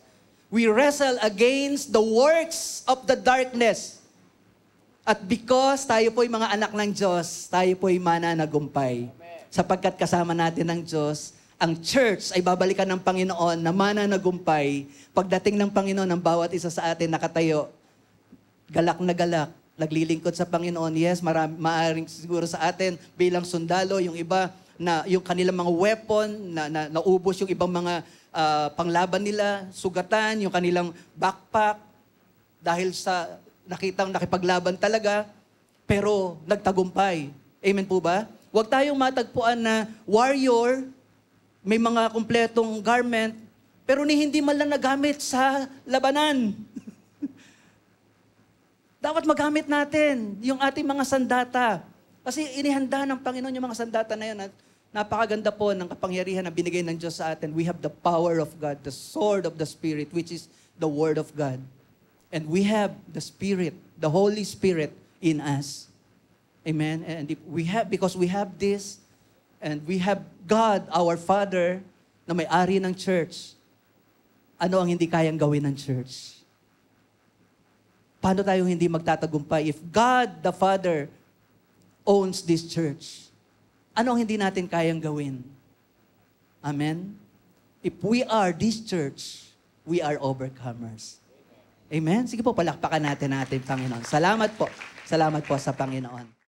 A: We wrestle against the works of the darkness. At because tayo po'y mga anak ng Diyos, tayo po'y mananagumpay. Sapagkat kasama natin ng Diyos, ang church ay babalikan ng Panginoon na gumpay pagdating ng Panginoon ng bawat isa sa atin nakatayo, galak na galak, naglilingkod sa Panginoon. Yes, marami, maaaring siguro sa atin bilang sundalo, yung iba na yung kanilang mga weapon, na, na naubos yung ibang mga uh, panglaban nila, sugatan, yung kanilang backpack, dahil sa nakitang nakipaglaban talaga, pero nagtagumpay. Amen po ba? Huwag tayong matagpuan na warrior may mga kumpletong garment, pero ni hindi man lang nagamit sa labanan. [laughs] Dapat magamit natin yung ating mga sandata. Kasi inihanda ng Panginoon yung mga sandata na yun at napakaganda po ng kapangyarihan na binigay ng Diyos sa atin. We have the power of God, the sword of the Spirit, which is the Word of God. And we have the Spirit, the Holy Spirit in us. Amen? And if we have, because we have this, And we have God, our Father, na may-ari ng church. Ano ang hindi kayang gawin ng church? Paano tayo hindi magtatagumpay if God the Father owns this church? Ano ang hindi natin kayang gawin? Amen? If we are this church, we are overcomers. Amen? Sige po, palakpakan natin natin, Panginoon. Salamat po. Salamat po sa Panginoon.